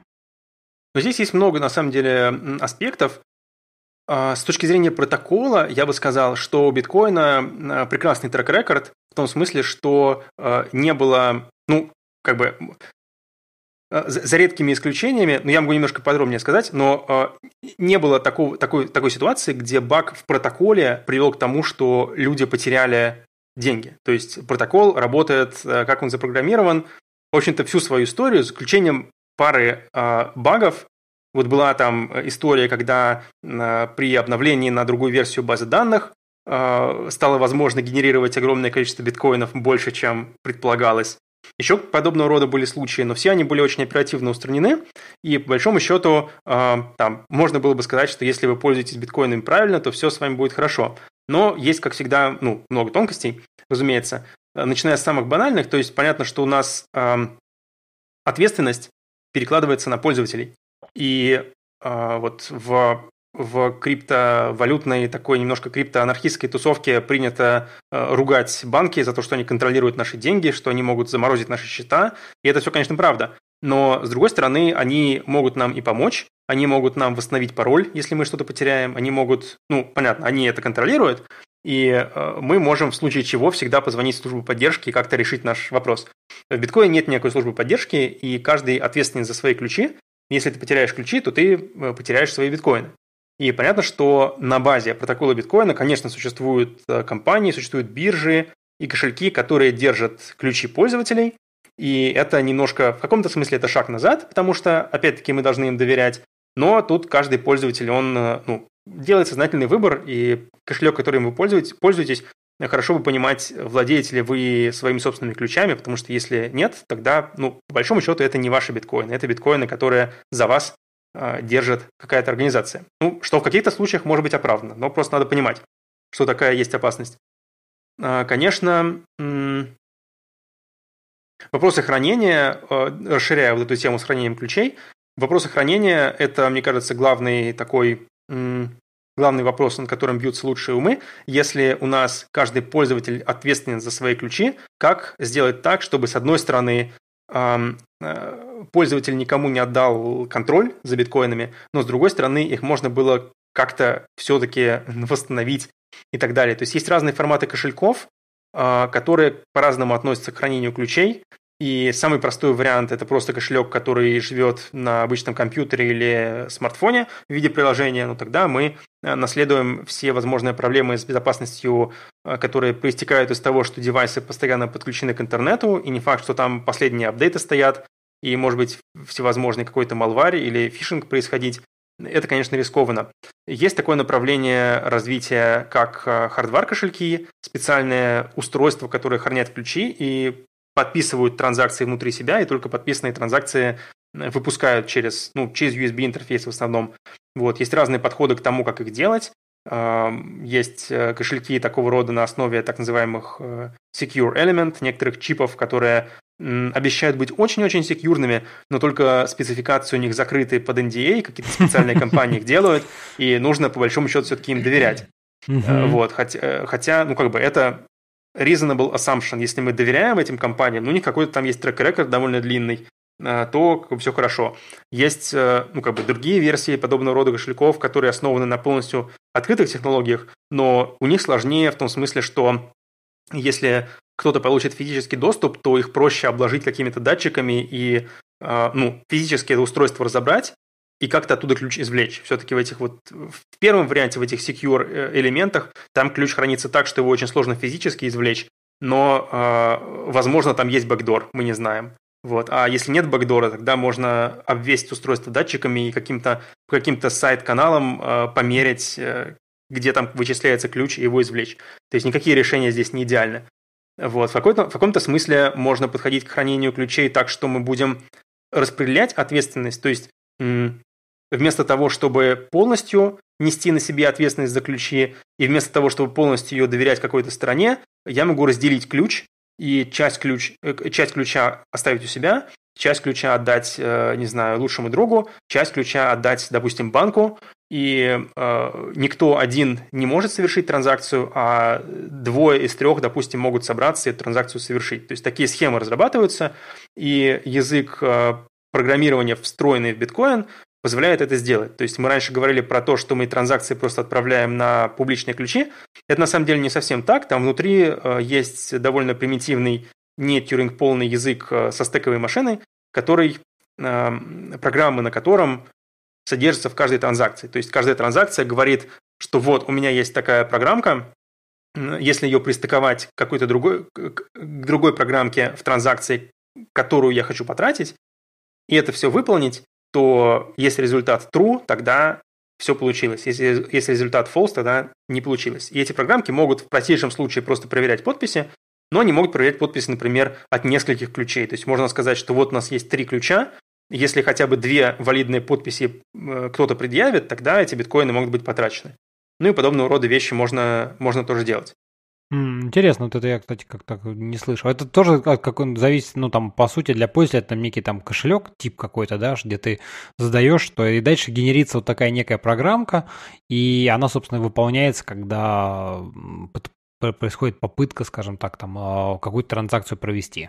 Speaker 2: Но здесь есть много, на самом деле, аспектов. А, с точки зрения протокола, я бы сказал, что у биткоина а, прекрасный трек-рекорд в том смысле, что а, не было, ну, как бы Э, за редкими исключениями, но я могу немножко подробнее сказать, но э, не было такого, такой, такой ситуации, где баг в протоколе привел к тому, что люди потеряли деньги. То есть протокол работает, э, как он запрограммирован, в общем-то, всю свою историю, с исключением пары багов. Вот была там история, когда при обновлении на другую версию базы данных стало возможно генерировать огромное количество биткоинов больше, чем предполагалось. Еще подобного рода были случаи, но все они были очень оперативно устранены, и по большому счету а, там можно было бы сказать, что если вы пользуетесь биткоинами правильно, то все с вами будет хорошо. Но есть, как всегда, ну, много тонкостей, разумеется. Начиная с самых банальных, то есть понятно, что у нас а, ответственность перекладывается на пользователей. И а, вот в в криптовалютной такой немножко криптоанархистской тусовке принято э, ругать банки за то, что они контролируют наши деньги, что они могут заморозить наши счета. И это все, конечно, правда. Но, с другой стороны, они могут нам и помочь, они могут нам восстановить пароль, если мы что-то потеряем, они могут, ну, понятно, они это контролируют, и э, мы можем в случае чего всегда позвонить в службу поддержки и как-то решить наш вопрос. В биткоине нет никакой службы поддержки, и каждый ответственен за свои ключи. Если ты потеряешь ключи, то ты э, потеряешь свои биткоины. И понятно, что на базе протокола биткоина, конечно, существуют э, компании, существуют биржи и кошельки, которые держат ключи пользователей. И это немножко, в каком-то смысле, это шаг назад, потому что, опять-таки, мы должны им доверять. Но тут каждый пользователь, он э, ну, делает сознательный выбор, и кошелек, которым вы пользуетесь, пользуетесь, э, хорошо бы понимать, владеете ли вы своими собственными ключами, потому что если нет, тогда, ну, по большому счету, это не ваши биткоины, это биткоины, которые за вас а, держит какая-то организация. Ну, что в каких-то случаях может быть оправдано, но просто надо понимать, что такая есть опасность. А, конечно, вопросы хранения, а, расширяя вот эту тему с хранением ключей, вопросы хранения – это, мне кажется, главный такой главный вопрос, над которым бьются лучшие умы. Если у нас каждый пользователь ответственен за свои ключи, как сделать так, чтобы, с одной стороны, пользователь никому не отдал контроль за биткоинами, но с другой стороны их можно было как-то все-таки восстановить и так далее. То есть есть разные форматы кошельков, а, которые по-разному относятся к хранению ключей. И самый простой вариант – это просто кошелек, который живет на обычном компьютере или смартфоне в виде приложения. Но ну, тогда мы э, наследуем все возможные проблемы с безопасностью, э, которые проистекают из того, что девайсы постоянно подключены к интернету, и не факт, что там последние апдейты стоят, и, может быть, всевозможный какой-то малварь или фишинг происходить, это, конечно, рискованно. Есть такое направление развития, как э, хардвар-кошельки, специальное устройство, которое хранят ключи и подписывают транзакции внутри себя, и только подписанные транзакции э, выпускают через, ну, через USB-интерфейс в основном. Вот, есть разные подходы к тому, как их делать. Есть э, кошельки такого рода на основе так называемых э, secure element, некоторых чипов, которые обещают быть очень-очень секьюрными, но только спецификации у них закрыты под NDA, а, какие-то специальные компании их делают, и нужно, по большому счету, все-таки им доверять. Э, вот, хотя, ну, как бы это reasonable assumption. Если мы доверяем этим компаниям, ну, у них какой-то там есть трек-рекорд довольно длинный, Э, то все хорошо. Есть э, ну, как бы другие версии подобного рода кошельков, которые основаны на полностью открытых технологиях, но у них сложнее в том смысле, что если кто-то получит физический доступ, то их проще обложить какими-то датчиками и э, ну, физически это устройство разобрать и как-то оттуда ключ извлечь. Все-таки в этих вот в первом варианте, в этих secure элементах, там ключ хранится так, что его очень сложно физически извлечь, но, возможно, там есть бэкдор, мы не знаем. Вот. А если нет бэкдора, тогда можно обвесить устройство датчиками и каким-то каким сайт-каналом э, померить, э, где там вычисляется ключ, и его извлечь. То есть никакие решения здесь не идеальны. Вот. В, какой-то, в каком-то смысле можно подходить к хранению ключей так, что мы будем распределять ответственность. То есть м- вместо того, чтобы полностью нести на себе ответственность за ключи, и вместо того, чтобы полностью ее доверять какой-то стране, я могу разделить ключ и часть, ключ, э, часть ключа оставить у себя, часть ключа отдать, э, не знаю, лучшему другу, часть ключа отдать, допустим, банку, и э, никто один не может совершить транзакцию, а двое из трех, допустим, могут собраться и эту транзакцию совершить. То есть такие схемы разрабатываются, и язык э, программирования, встроенный в биткоин, позволяет это сделать. То есть мы раньше говорили про то, что мы транзакции просто отправляем на публичные ключи. Это на самом деле не совсем так. Там внутри э, есть довольно примитивный, не тюринг полный язык э, со стековой машиной, который, э, программы на котором содержатся в каждой транзакции. То есть каждая транзакция говорит, что вот у меня есть такая программка, если ее пристыковать к какой-то другой, к другой программке в транзакции, которую я хочу потратить, и это все выполнить, то если результат true, тогда все получилось. Если, если результат false, тогда не получилось. И эти программки могут в простейшем случае просто проверять подписи, но они могут проверять подписи, например, от нескольких ключей. То есть можно сказать, что вот у нас есть три ключа, если хотя бы две валидные подписи э, кто-то предъявит, тогда эти биткоины могут быть потрачены. Ну и подобного рода вещи можно, можно тоже делать.
Speaker 1: Интересно, вот это я, кстати, как то не слышал. Это тоже как, как он зависит, ну там, по сути, для пользователя это там некий там кошелек, тип какой-то, да, где ты задаешь, что и дальше генерится вот такая некая программка, и она, собственно, выполняется, когда происходит попытка, скажем так, там а, какую-то транзакцию провести.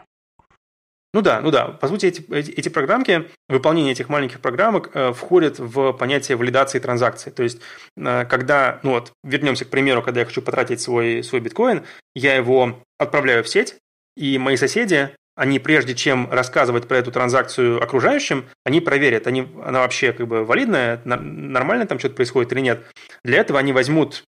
Speaker 2: Ну да, ну да. По сути, эти, эти, программки, выполнение этих маленьких программок э, входит в понятие валидации транзакции. То есть, э, когда, ну вот, вернемся к примеру, когда я хочу потратить свой, свой биткоин, я его отправляю в сеть, и мои соседи, они прежде чем рассказывать про эту транзакцию окружающим, они проверят, они, она вообще как бы валидная, нормально там что-то происходит или нет. Для этого они возьмут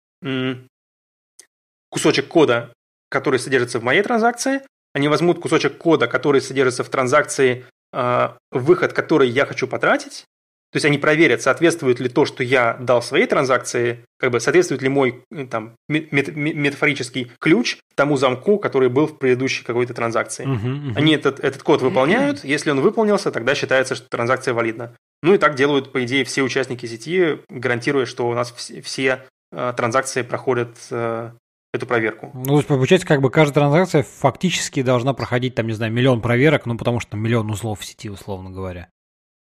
Speaker 2: кусочек кода, который содержится в моей транзакции, они возьмут кусочек кода, который содержится в транзакции, а, выход, который я хочу потратить. То есть они проверят, соответствует ли то, что я дал своей транзакции, как бы соответствует ли мой э, там, мет- метафорический ключ тому замку, который был в предыдущей какой-то транзакции. Uh-huh, uh-huh. Они этот, этот код выполняют. Если он выполнился, тогда считается, что транзакция валидна. Ну и так делают, по идее, все участники сети, гарантируя, что у нас все, все э, транзакции проходят э, эту проверку.
Speaker 1: Ну, то есть, получается, как бы каждая транзакция фактически должна проходить, там, не знаю, миллион проверок, ну, потому что там миллион узлов в сети, условно говоря.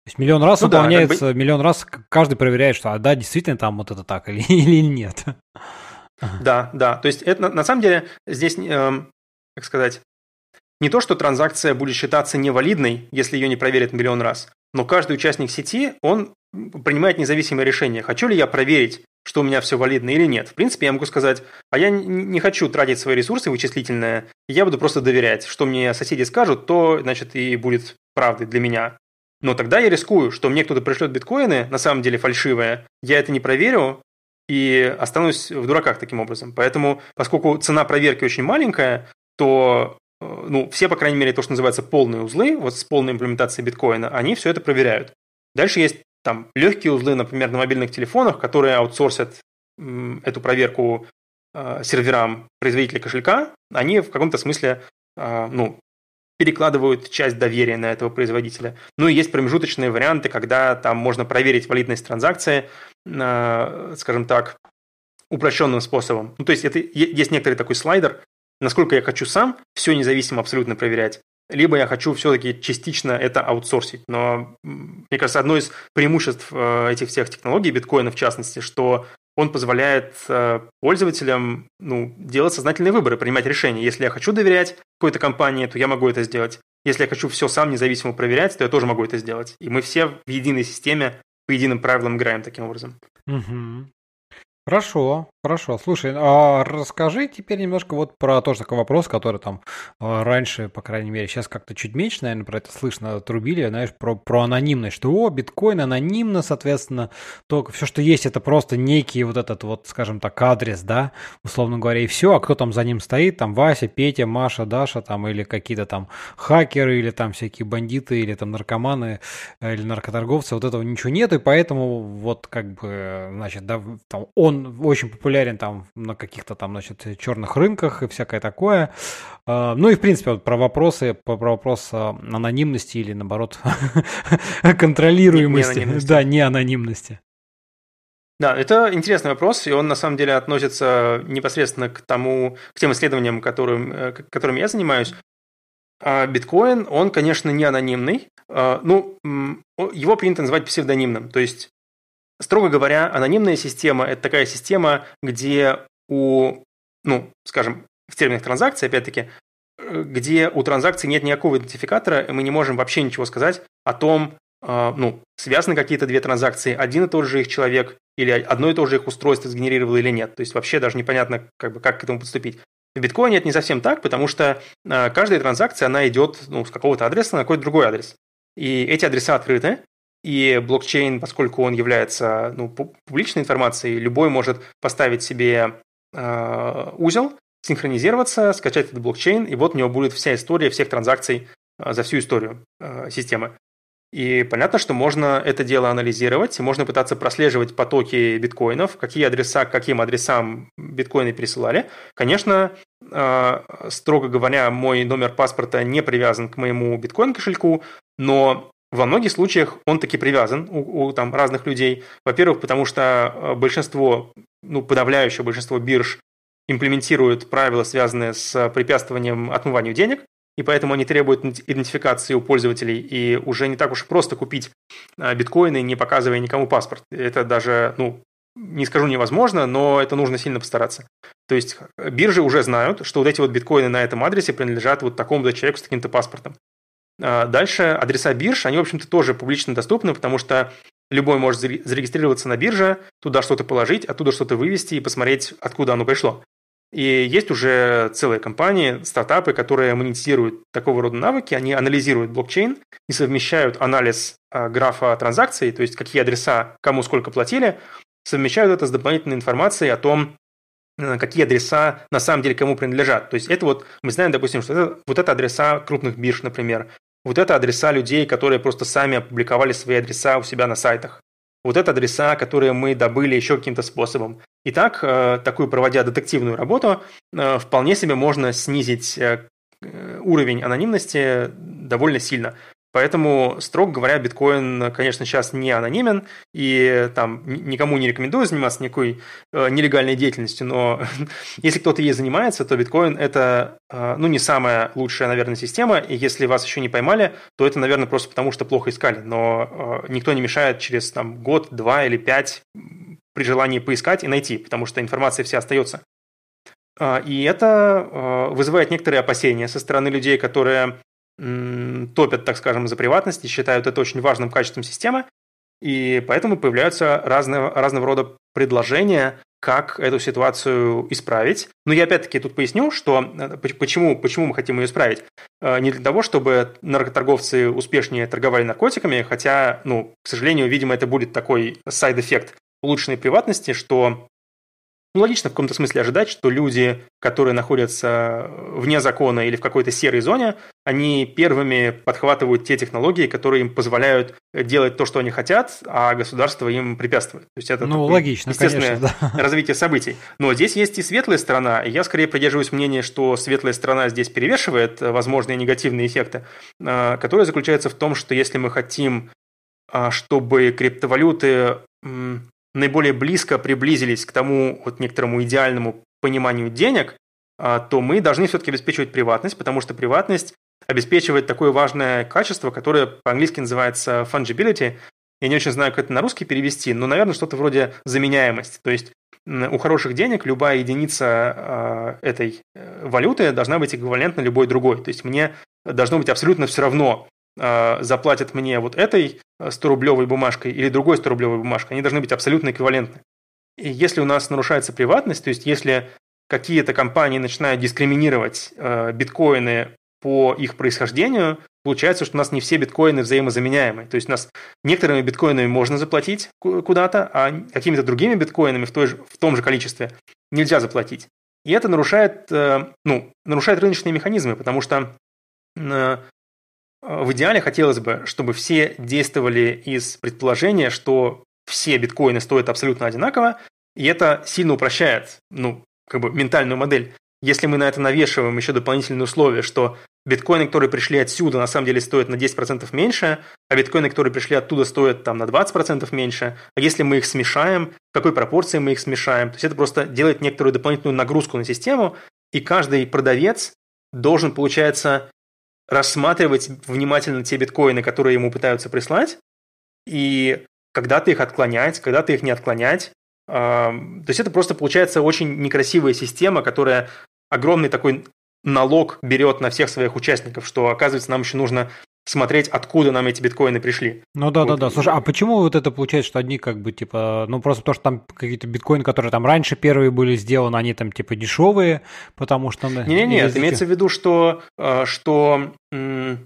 Speaker 1: То есть миллион раз ну, выполняется, как бы... миллион раз каждый проверяет, что, а да, действительно там вот это так или, или нет.
Speaker 2: Да, да. То есть это на самом деле здесь, э, как сказать, не то, что транзакция будет считаться невалидной, если ее не проверят миллион раз, но каждый участник сети, он принимает независимое решение, хочу ли я проверить, что у меня все валидно или нет. В принципе, я могу сказать, а я не хочу тратить свои ресурсы вычислительные, я буду просто доверять, что мне соседи скажут, то, значит, и будет правдой для меня. Но тогда я рискую, что мне кто-то пришлет биткоины, на самом деле фальшивые, я это не проверю и останусь в дураках таким образом. Поэтому, поскольку цена проверки очень маленькая, то Э, ну, все, по крайней мере, то, что называется полные узлы, вот с полной имплементацией биткоина, они все это проверяют. Дальше есть там легкие узлы, например, на мобильных телефонах, которые аутсорсят эту проверку э, серверам производителя кошелька, они в каком-то смысле э, ну, перекладывают часть доверия на этого производителя. Ну и есть промежуточные варианты, когда там можно проверить валидность транзакции, скажем так, упрощенным способом. Ну, то есть это есть некоторый такой слайдер, насколько я хочу сам все независимо абсолютно проверять, либо я хочу все-таки частично это аутсорсить. Но, мне кажется, одно из преимуществ э, этих всех технологий, биткоина в частности, что он позволяет э, пользователям ну, делать сознательные выборы, принимать решения. Если я хочу доверять какой-то компании, то я могу это сделать. Если я хочу все сам независимо проверять, то я тоже могу это сделать. И мы все в единой системе по единым правилам играем таким образом.
Speaker 1: Угу. Хорошо, хорошо. Слушай, а расскажи теперь немножко вот про тоже такой вопрос, который там а, раньше, по крайней мере, сейчас как-то чуть меньше, наверное, про это слышно, трубили, знаешь, про, про анонимность, что, о, биткоин анонимно, соответственно, только все, что есть, это просто некий вот этот вот, скажем так, адрес, да, условно говоря, и все, а кто там за ним стоит, там Вася, Петя, Маша, Даша, там, или какие-то там хакеры, или там всякие бандиты, или там наркоманы, э, или наркоторговцы, вот этого ничего нет, и поэтому вот как бы, значит, да, там он очень популярен там на каких-то там, значит, черных рынках и всякое такое. А, ну и, в принципе, вот про вопросы, про вопрос анонимности или, наоборот, контролируемости. Не да, не анонимности.
Speaker 2: Да, это интересный вопрос, и он на самом деле относится непосредственно к тому, к тем исследованиям, которым, э, которым я занимаюсь. А биткоин, он, конечно, не анонимный. А, ну, его принято называть псевдонимным. То есть Строго говоря, анонимная система – это такая система, где у, ну, скажем, в терминах транзакции, опять-таки, э, где у транзакции нет никакого идентификатора, и мы не можем вообще ничего сказать о том, э, ну, связаны какие-то две транзакции, один и тот же их человек или одно и то же их устройство сгенерировало или нет. То есть вообще даже непонятно, как, бы, как к этому подступить. В биткоине это не совсем так, потому что э, каждая транзакция, она идет ну, с какого-то адреса на какой-то другой адрес. И эти адреса открыты, и блокчейн, поскольку он является ну, публичной информацией, любой может поставить себе э, узел, синхронизироваться, скачать этот блокчейн, и вот у него будет вся история всех транзакций э, за всю историю э, системы. И понятно, что можно это дело анализировать, можно пытаться прослеживать потоки биткоинов, какие адреса к каким адресам биткоины пересылали. Конечно, э, строго говоря, мой номер паспорта не привязан к моему биткоин-кошельку, но во многих случаях он таки привязан у, у там, разных людей. Во-первых, потому что э, большинство, ну, подавляющее большинство бирж имплементируют правила, связанные с препятствованием отмыванию денег, и поэтому они требуют идентификации у пользователей, и уже не так уж просто купить э, биткоины, не показывая никому паспорт. Это даже, ну, не скажу невозможно, но это нужно сильно постараться. То есть э, биржи уже знают, что вот эти вот биткоины на этом адресе принадлежат вот такому-то человеку с таким-то паспортом. А, дальше адреса бирж, они, в общем-то, тоже публично доступны, потому что любой может зарегистрироваться на бирже, туда что-то положить, оттуда что-то вывести и посмотреть, откуда оно пришло. И есть уже целые компании, стартапы, которые монетизируют такого рода навыки, они анализируют блокчейн и совмещают анализ а, графа транзакций, то есть какие адреса кому сколько платили, совмещают это с дополнительной информацией о том, э, какие адреса на самом деле кому принадлежат. То есть это вот, мы знаем, допустим, что это вот это адреса крупных бирж, например, вот это адреса людей, которые просто сами опубликовали свои адреса у себя на сайтах. Вот это адреса, которые мы добыли еще каким-то способом. И так, э, такую проводя детективную работу, э, вполне себе можно снизить э, уровень анонимности довольно сильно. Поэтому, строго говоря, биткоин, конечно, сейчас не анонимен, и там никому не рекомендую заниматься никакой э, нелегальной деятельностью, но если кто-то ей занимается, то биткоин – это, э, ну, не самая лучшая, наверное, система, и если вас еще не поймали, то это, наверное, просто потому, что плохо искали, но э, никто не мешает через там год, два или пять при желании поискать и найти, потому что информация вся остается. Э, и это э, вызывает некоторые опасения со стороны людей, которые топят, так скажем, за приватность и считают это очень важным качеством системы. И поэтому появляются разного, разного рода предложения, как эту ситуацию исправить. Но я опять-таки тут поясню, что э, почему, почему мы хотим ее исправить. Э, не для того, чтобы наркоторговцы успешнее торговали наркотиками, хотя, ну, к сожалению, видимо, это будет такой сайд-эффект улучшенной приватности, что ну, логично в каком-то смысле ожидать, что люди, которые находятся вне закона или в какой-то серой зоне, они первыми подхватывают те технологии, которые им позволяют делать то, что они хотят, а государство им препятствует. То есть это ну, логично, естественное конечно, да. развитие событий. Но здесь есть и светлая сторона. Я скорее придерживаюсь мнения, что светлая сторона здесь перевешивает возможные негативные эффекты, а, которые заключаются в том, что если мы хотим а, чтобы криптовалюты наиболее близко приблизились к тому вот некоторому идеальному пониманию денег, а, то мы должны все-таки обеспечивать приватность, потому что приватность обеспечивает такое важное качество, которое по-английски называется fungibility. Я не очень знаю, как это на русский перевести, но, наверное, что-то вроде заменяемость. То есть у хороших денег любая единица а, этой э, валюты должна быть эквивалентна любой другой. То есть мне должно быть абсолютно все равно, а, заплатят мне вот этой 100-рублевой а, бумажкой или другой 100-рублевой бумажкой, они должны быть абсолютно эквивалентны. И если у нас нарушается приватность, то есть если какие-то компании начинают дискриминировать а, биткоины по их происхождению, получается, что у нас не все биткоины взаимозаменяемы. То есть у нас некоторыми биткоинами можно заплатить куда-то, а какими-то другими биткоинами в, той же, в том же количестве нельзя заплатить. И это нарушает, э, ну, нарушает рыночные механизмы, потому что э, а, в идеале хотелось бы, чтобы все действовали из предположения, что все биткоины стоят абсолютно одинаково, и это сильно упрощает, ну, как бы ментальную модель. Если мы на это навешиваем еще дополнительные условия, что биткоины, которые пришли отсюда, на самом деле стоят на 10% меньше, а биткоины, которые пришли оттуда, стоят там на 20% меньше. А если мы их смешаем, в какой пропорции мы их смешаем? То есть это просто делает некоторую дополнительную нагрузку на систему, и каждый продавец должен, получается, рассматривать внимательно те биткоины, которые ему пытаются прислать, и когда-то их отклонять, когда-то их не отклонять. А, то есть это просто получается очень некрасивая система, которая огромный такой налог берет на всех своих участников, что, оказывается, нам еще нужно смотреть, откуда нам эти биткоины пришли.
Speaker 1: Ну да, вот. да, да. Слушай, а почему вот это получается, что одни как бы типа, ну просто то, что там какие-то биткоины, которые там раньше первые были сделаны, они там типа дешевые, потому что... Не-не-не, имеется
Speaker 2: в виду, что, э, что в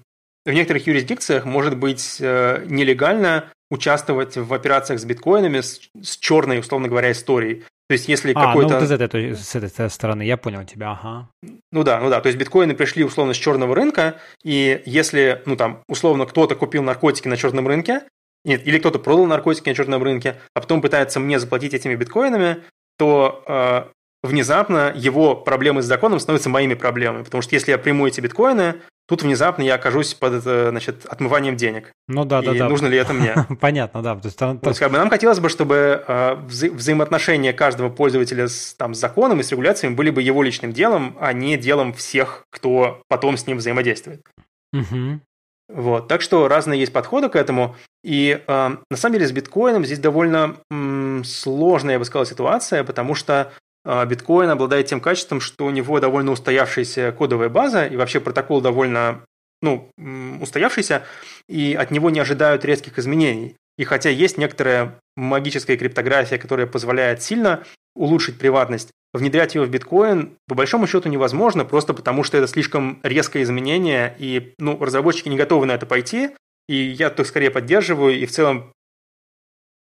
Speaker 2: некоторых юрисдикциях может быть э, нелегально участвовать в операциях с биткоинами с, с черной, условно говоря, историей. То есть, если а, ну какой-то... ну вот из
Speaker 1: этой, с этой стороны, я понял тебя, ага.
Speaker 2: Ну да, ну да, то есть биткоины пришли условно с черного рынка, и если, ну там, условно, кто-то купил наркотики на черном рынке, нет, или кто-то продал наркотики на черном рынке, а потом пытается мне заплатить этими биткоинами, то э, внезапно его проблемы с законом становятся моими проблемами, потому что если я приму эти биткоины, Тут внезапно я окажусь под э, значит, отмыванием денег.
Speaker 1: Ну да, и да, да. нужно ли это мне? Понятно, да. То есть, там, то есть,
Speaker 2: нам хотелось бы, чтобы э, вза взаимоотношения каждого пользователя с, там, с законом и с регуляциями были бы его личным делом, а не делом всех, кто потом с ним взаимодействует. Угу. Вот, так что разные есть подходы к этому. И э, на самом деле с биткоином здесь довольно м, сложная, я бы сказал, ситуация, потому что а, биткоин обладает тем качеством, что у него довольно устоявшаяся кодовая база и вообще протокол довольно ну, устоявшийся, и от него не ожидают резких изменений. И хотя есть некоторая магическая криптография, которая позволяет сильно улучшить приватность, внедрять ее в биткоин по большому счету невозможно, просто потому что это слишком резкое изменение, и ну, разработчики не готовы на это пойти, и я то скорее поддерживаю, и в целом,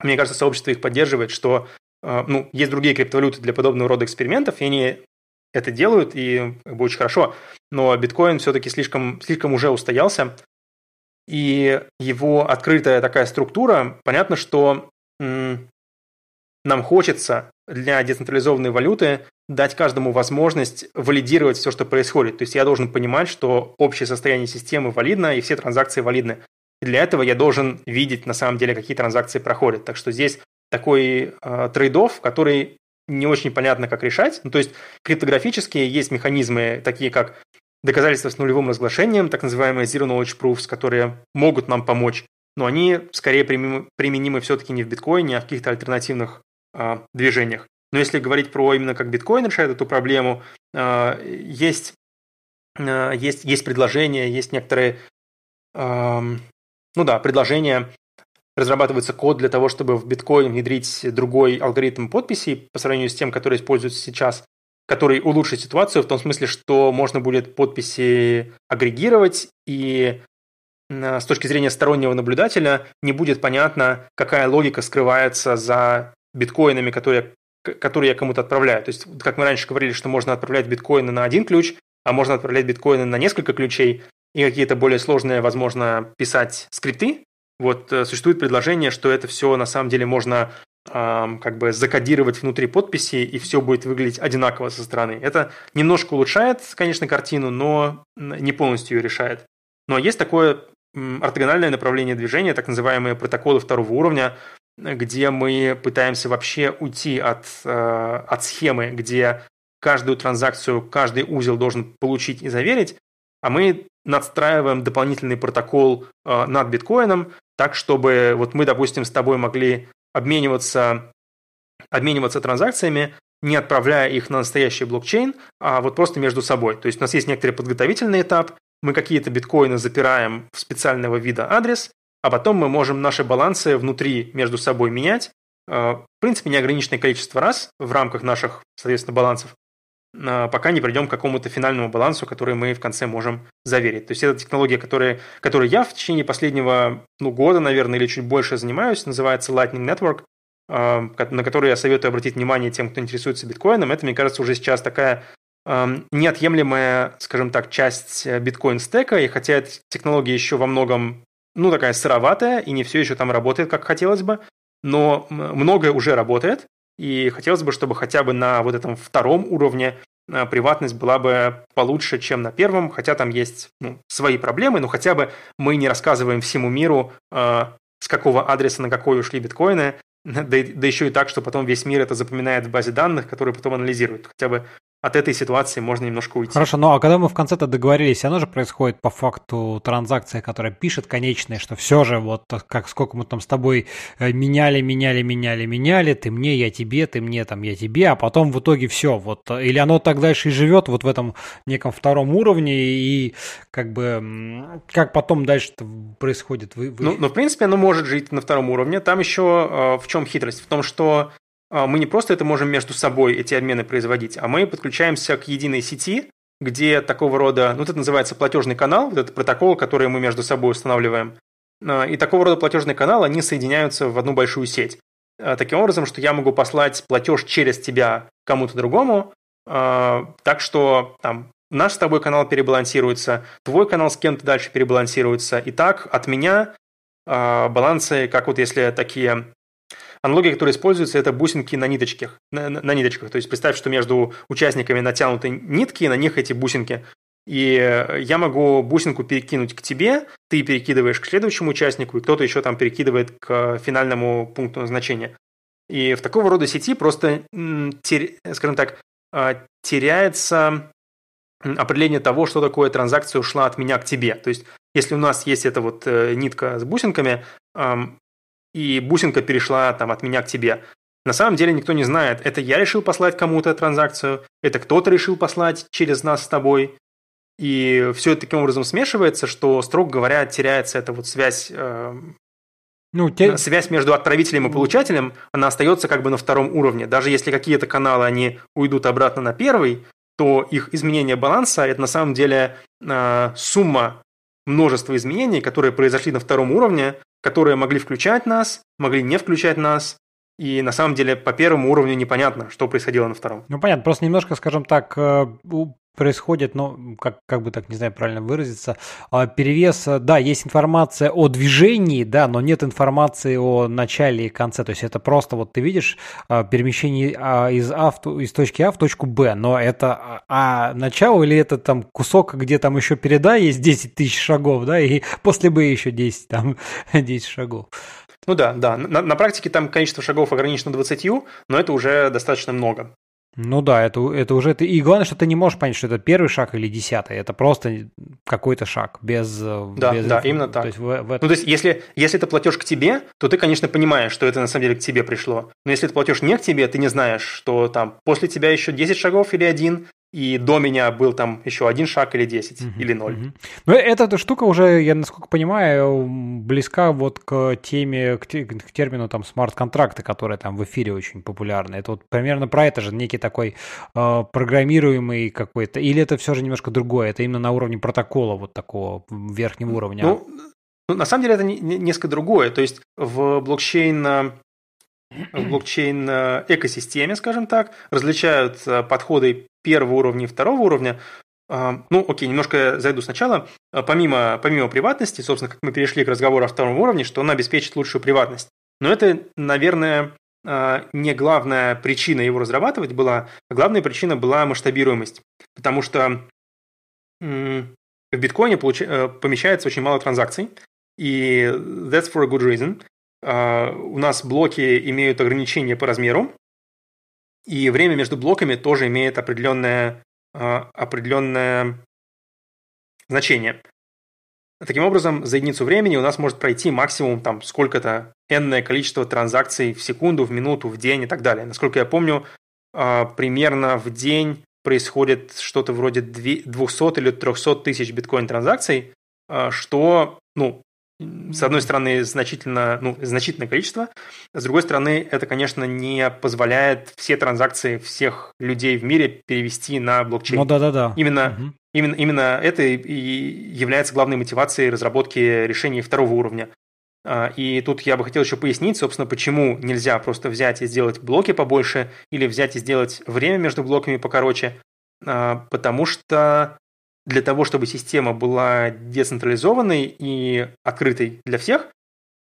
Speaker 2: мне кажется, сообщество их поддерживает, что а, ну, есть другие криптовалюты для подобного рода экспериментов, и они это делают, и будет очень хорошо. Но биткоин все-таки слишком, слишком уже устоялся, и его открытая такая структура, понятно, что м- нам хочется для децентрализованной валюты дать каждому возможность валидировать все, что происходит. То есть я должен понимать, что общее состояние системы валидно, и все транзакции валидны. И для этого я должен видеть, на самом деле, какие транзакции проходят. Так что здесь такой э, трейдов, который не очень понятно, как решать. Ну, то есть криптографические есть механизмы, такие как доказательства с нулевым разглашением, так называемые Zero Knowledge Proofs, которые могут нам помочь, но они скорее применимы, все-таки не в биткоине, а в каких-то альтернативных э, движениях. Но если говорить про именно как биткоин решает эту проблему, э, есть, э, есть, есть предложения, есть некоторые, э, ну да, предложения разрабатывается код для того, чтобы в биткоин внедрить другой алгоритм подписи по сравнению с тем, который используется сейчас, который улучшит ситуацию в том смысле, что можно будет подписи агрегировать и с точки зрения стороннего наблюдателя не будет понятно, какая логика скрывается за биткоинами, которые, которые я кому-то отправляю. То есть, как мы раньше говорили, что можно отправлять биткоины на один ключ, а можно отправлять биткоины на несколько ключей и какие-то более сложные, возможно, писать скрипты, вот э, существует предложение, что это все на самом деле можно как бы закодировать внутри подписи, и все будет выглядеть одинаково со стороны. Это немножко улучшает, конечно, картину, но не полностью ее решает. Но есть такое ортогональное направление движения, так называемые протоколы второго уровня, где мы пытаемся вообще уйти от, э, от схемы, где каждую транзакцию, каждый узел должен получить и заверить, а мы надстраиваем дополнительный протокол э, над биткоином, так, чтобы вот мы, допустим, с тобой могли обмениваться, обмениваться транзакциями, не отправляя их на настоящий блокчейн, а вот просто между собой. То есть у нас есть некоторый подготовительный этап, мы какие-то биткоины запираем в специального вида адрес, а потом мы можем наши балансы внутри между собой менять, э, в принципе, неограниченное количество раз в рамках наших, соответственно, балансов, а, пока не придем к какому-то финальному балансу, который мы в конце можем заверить. То есть эта технология, которая, которой я в течение последнего ну, года, наверное, или чуть больше занимаюсь, называется Lightning Network, а, на которую я советую обратить внимание тем, кто интересуется биткоином. Это, мне кажется, уже сейчас такая неотъемлемая, скажем так, часть э, биткоин-стека, и хотя эта технология еще во многом, ну, такая сыроватая, и не все еще там работает, как хотелось бы, но многое уже работает, и хотелось бы, чтобы хотя бы на вот этом втором уровне э, приватность была бы получше, чем на первом, хотя там есть ну, свои проблемы, но хотя бы мы не рассказываем всему миру, э, с какого адреса на какой ушли биткоины, да, да еще и так, что потом весь мир это запоминает в базе данных, которые потом анализируют. Хотя бы от этой ситуации можно немножко уйти. Хорошо,
Speaker 1: ну а когда мы в конце-то договорились, оно же происходит по факту транзакция, которая пишет конечная, что все же вот как сколько мы там с тобой э, меняли, меняли, меняли, меняли, ты мне, я тебе, ты мне, там, я тебе, а потом в итоге все, вот, э, или оно так дальше и живет вот в этом неком втором уровне, и как бы, как потом дальше происходит? Вы, вы... Ну,
Speaker 2: ну, в принципе, оно может жить на втором уровне, там еще э, в чем хитрость? В том, что а, мы не просто это можем между собой, эти обмены производить, а мы подключаемся к единой сети, где такого рода, ну, это называется платежный канал, вот этот протокол, который мы между собой устанавливаем, а, и такого рода платежный канал, они соединяются в одну большую сеть. А, таким образом, что я могу послать платеж через тебя кому-то другому, так что там наш с тобой канал перебалансируется, твой канал с кем-то дальше перебалансируется, и так от меня балансы, как вот если такие Аналогия, которая используется, это бусинки на ниточках. На, на, на ниточках. То есть представь, что между участниками натянуты нитки, и на них эти бусинки. И э, я могу бусинку перекинуть к тебе, ты перекидываешь к следующему участнику, и кто-то еще там перекидывает к финальному пункту назначения. И в такого рода сети просто, скажем так, а, теряется определение того, что такое транзакция ушла от меня к тебе. То есть, если у нас есть эта вот э, нитка с бусинками, и бусинка перешла там от меня к тебе. На самом деле никто не знает, это я решил послать кому-то транзакцию, это кто-то решил послать через нас с тобой. И все это таким образом смешивается, что, строго говоря, теряется эта вот связь, эм, ну, те... Э, связь между отправителем и получателем, она остается как бы на втором уровне. Даже если какие-то каналы, они уйдут обратно на первый, то их изменение баланса – это на самом деле э, сумма множества изменений, которые произошли на втором уровне, которые могли включать нас, могли не включать нас, и на самом деле по первому уровню непонятно, что происходило на втором.
Speaker 1: Ну понятно, просто немножко, скажем так, э, происходит, ну, как, как бы так, не знаю, правильно выразиться, а, перевес, э, да, есть информация о движении, да, но нет информации о начале и конце, то есть это просто, вот ты видишь, а, перемещение а, из, авто из точки А в точку Б, но это А начало или это там кусок, где там еще переда есть 10 тысяч шагов, да, и после Б еще 10, там, 10 шагов.
Speaker 2: Ну да, да. На, на практике там количество шагов ограничено 20, но это уже достаточно много.
Speaker 1: Ну да, это, это уже ты. И главное, что ты не можешь понять, что это первый шаг или десятый. Это просто какой-то шаг без. Э, да, без да, именно
Speaker 2: так. То есть, в, в этом... Ну, то есть, если, если это платеж к тебе, то ты, конечно, понимаешь, что это на самом деле к тебе пришло. Но если это платеж не к тебе, ты не знаешь, что там после тебя еще 10 шагов или один, и до меня был там еще один шаг или 10, uh-huh, или 0. Uh-huh.
Speaker 1: Ну, эта штука уже, я насколько понимаю, близка вот к теме, к, термину там смарт-контракты, которые там в эфире очень популярны. Это вот примерно про это же, некий такой э, программируемый какой-то, или это все же немножко другое, это именно на уровне протокола вот такого верхнего уровня? Ну,
Speaker 2: ну, на самом деле это не, не, несколько другое, то есть в блокчейн э, в блокчейн-экосистеме, э, скажем так, различают э, подходы первого уровня и второго уровня. Э, ну, окей, немножко зайду сначала. Помимо, помимо приватности, собственно, как мы перешли к разговору о втором уровне, что он обеспечит лучшую приватность. Но это, наверное, не главная причина его разрабатывать была, а главная причина была масштабируемость. Потому что в биткоине помещается очень мало транзакций, и that's for a good reason у нас блоки имеют ограничения по размеру, и время между блоками тоже имеет определенное, а, определенное значение. Таким образом, за единицу времени у нас может пройти максимум там сколько-то энное количество транзакций в секунду, в минуту, в день и так далее. Насколько я помню, а, примерно в день происходит что-то вроде 200 или 300 тысяч биткоин транзакций, а, что ну, с одной стороны, значительно, ну, значительное количество, с другой стороны, это, конечно, не позволяет все транзакции всех людей в мире перевести на блокчейн. Ну да-да-да. Именно, угу. именно, именно это и является главной мотивацией разработки решений второго уровня. А, и тут я бы хотел еще пояснить, собственно, почему нельзя просто взять и сделать блоки побольше или взять и сделать время между блоками покороче, а, потому что для того, чтобы система была децентрализованной и открытой для всех,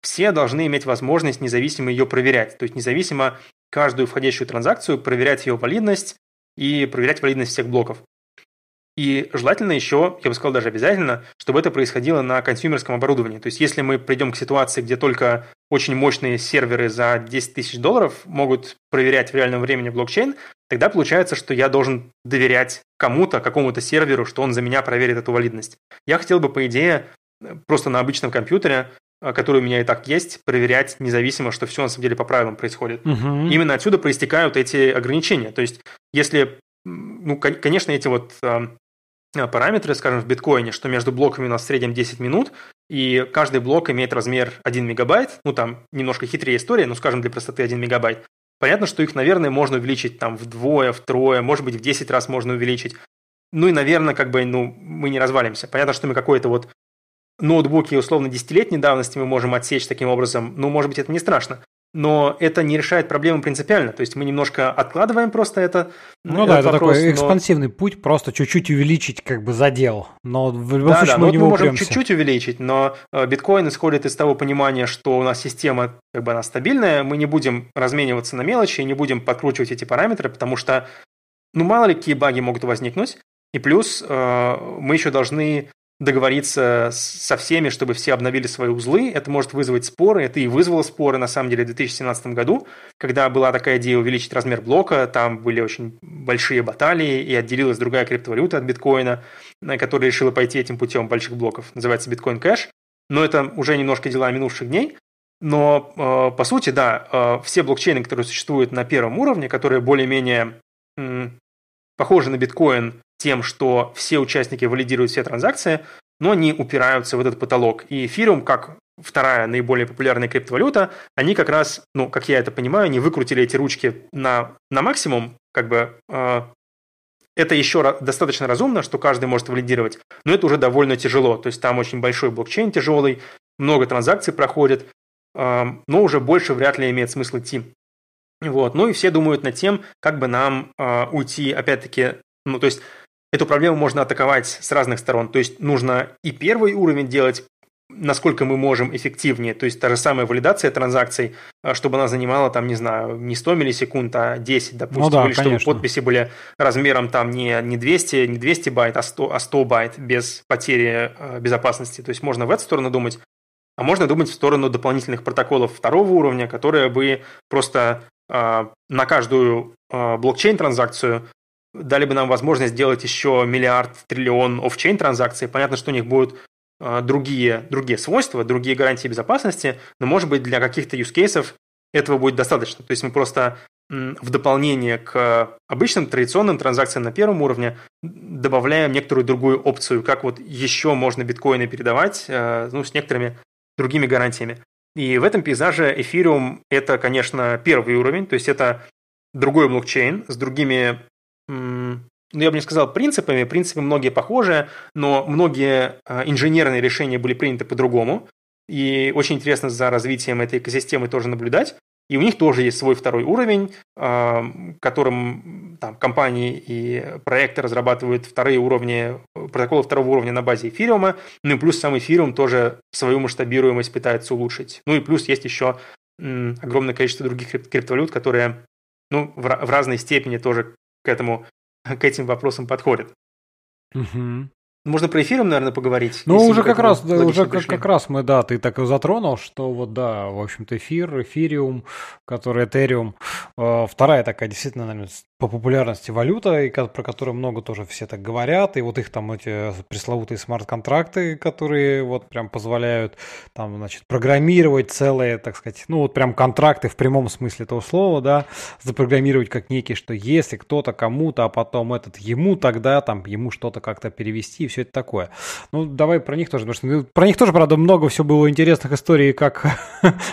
Speaker 2: все должны иметь возможность независимо ее проверять. То есть независимо каждую входящую транзакцию проверять ее валидность и проверять валидность всех блоков. И желательно еще, я бы сказал даже обязательно, чтобы это происходило на консюмерском оборудовании. То есть если мы придем к ситуации, где только очень мощные серверы за 10 тысяч долларов могут проверять в реальном времени блокчейн, тогда получается, что я должен доверять кому-то, какому-то серверу, что он за меня проверит эту валидность. Я хотел бы, по идее, просто на обычном компьютере э, который у меня и так есть, проверять независимо, что все на самом деле по правилам происходит. Угу. Именно отсюда проистекают эти ограничения. То есть, если, ну, конечно, эти вот эм, Э, параметры, скажем, в биткоине, что между блоками у нас в среднем 10 минут, и каждый блок имеет размер 1 мегабайт, ну там немножко хитрее история, но скажем для простоты 1 мегабайт. Понятно, что их, наверное, можно увеличить там вдвое, втрое, может быть, в 10 раз можно увеличить. Ну и, наверное, как бы, ну, мы не развалимся. Понятно, что мы какой-то вот ноутбуки условно десятилетней давности мы можем отсечь таким образом, ну, может быть, это не страшно но это не решает проблему принципиально. То есть мы немножко откладываем просто это. Ну э, да, это вопрос, такой экспансивный
Speaker 1: путь, просто чуть-чуть увеличить как бы задел. Но в любом да, случае да, мы, ну не вот мы можем
Speaker 2: чуть-чуть увеличить, но э, биткоин исходит из того понимания, что у нас система как бы она стабильная, мы не будем размениваться на мелочи, и не будем подкручивать эти параметры, потому что ну мало ли какие баги могут возникнуть. И плюс э, мы еще должны договориться со всеми, чтобы все обновили свои узлы. Это может вызвать споры. Это и вызвало споры, на самом деле, в 2017 году, когда была такая идея увеличить размер блока. Там были очень большие баталии, и отделилась другая криптовалюта от биткоина, э, которая решила пойти этим путем больших блоков. Называется биткоин кэш. Но это уже немножко дела минувших дней. Но, э, по сути, да, э, все блокчейны, которые существуют на первом уровне, которые более-менее похожи на биткоин тем, что все участники валидируют все транзакции, но они упираются в этот потолок. И эфириум, как вторая наиболее популярная криптовалюта, они как раз, ну, как я это понимаю, они выкрутили эти ручки на, на максимум, как бы э, это еще достаточно разумно, что каждый может валидировать, но это уже довольно тяжело. То есть там очень большой блокчейн тяжелый, много транзакций проходит, эм, но уже больше вряд ли имеет смысл идти. Вот. Ну и все думают над тем, как бы нам э, уйти, опять-таки, ну то есть Эту проблему можно атаковать с разных сторон. То есть нужно и первый уровень делать насколько мы можем эффективнее. То есть та же самая валидация транзакций, а, чтобы она занимала там, не знаю, не 100 миллисекунд, а 10, допустим, ну да, или конечно. чтобы подписи были размером там не, не 200, не 200 байт, а 100, а 100 байт без потери а, безопасности. То есть можно в эту сторону думать, а можно думать в сторону дополнительных протоколов второго уровня, которые бы просто э, на каждую э, блокчейн-транзакцию дали бы нам возможность сделать еще миллиард, триллион офчейн транзакций. Понятно, что у них будут а, другие, другие свойства, другие гарантии безопасности, но, может быть, для каких-то use cases этого будет достаточно. То есть мы просто в дополнение к обычным традиционным транзакциям на первом уровне добавляем некоторую другую опцию, как вот еще можно биткоины передавать а, ну, с некоторыми другими гарантиями. И в этом пейзаже эфириум – это, конечно, первый уровень, то есть это другой блокчейн с другими ну, я бы не сказал принципами, принципы многие похожи, но многие а, инженерные решения были приняты по-другому, и очень интересно за развитием этой экосистемы тоже наблюдать. И у них тоже есть свой второй уровень, а, которым там, компании и проекты разрабатывают вторые уровни, протоколы второго уровня на базе эфириума. Ну и плюс сам эфириум тоже свою масштабируемость пытается улучшить. Ну и плюс есть еще огромное количество других криптовалют, которые ну, в, в разной степени тоже к этому, к этим вопросам подходит. Угу. Можно про эфиром, наверное, поговорить. Ну, уже как раз, да, уже как, как
Speaker 1: раз мы, да, ты так и затронул, что вот, да, в общем-то, эфир, эфириум, который Этериум, э, вторая такая действительно, наверное, по популярности валюта, и, про которую много тоже все так говорят, и вот их там эти пресловутые смарт-контракты, которые вот прям позволяют там, значит, программировать целые, так сказать, ну вот прям контракты в прямом смысле этого слова, да, запрограммировать как некие, что если кто-то кому-то, а потом этот ему тогда там, ему что-то как-то перевести, все это такое. Ну, давай про них тоже, потому что ну, про них тоже, правда, много всего было интересных историй, как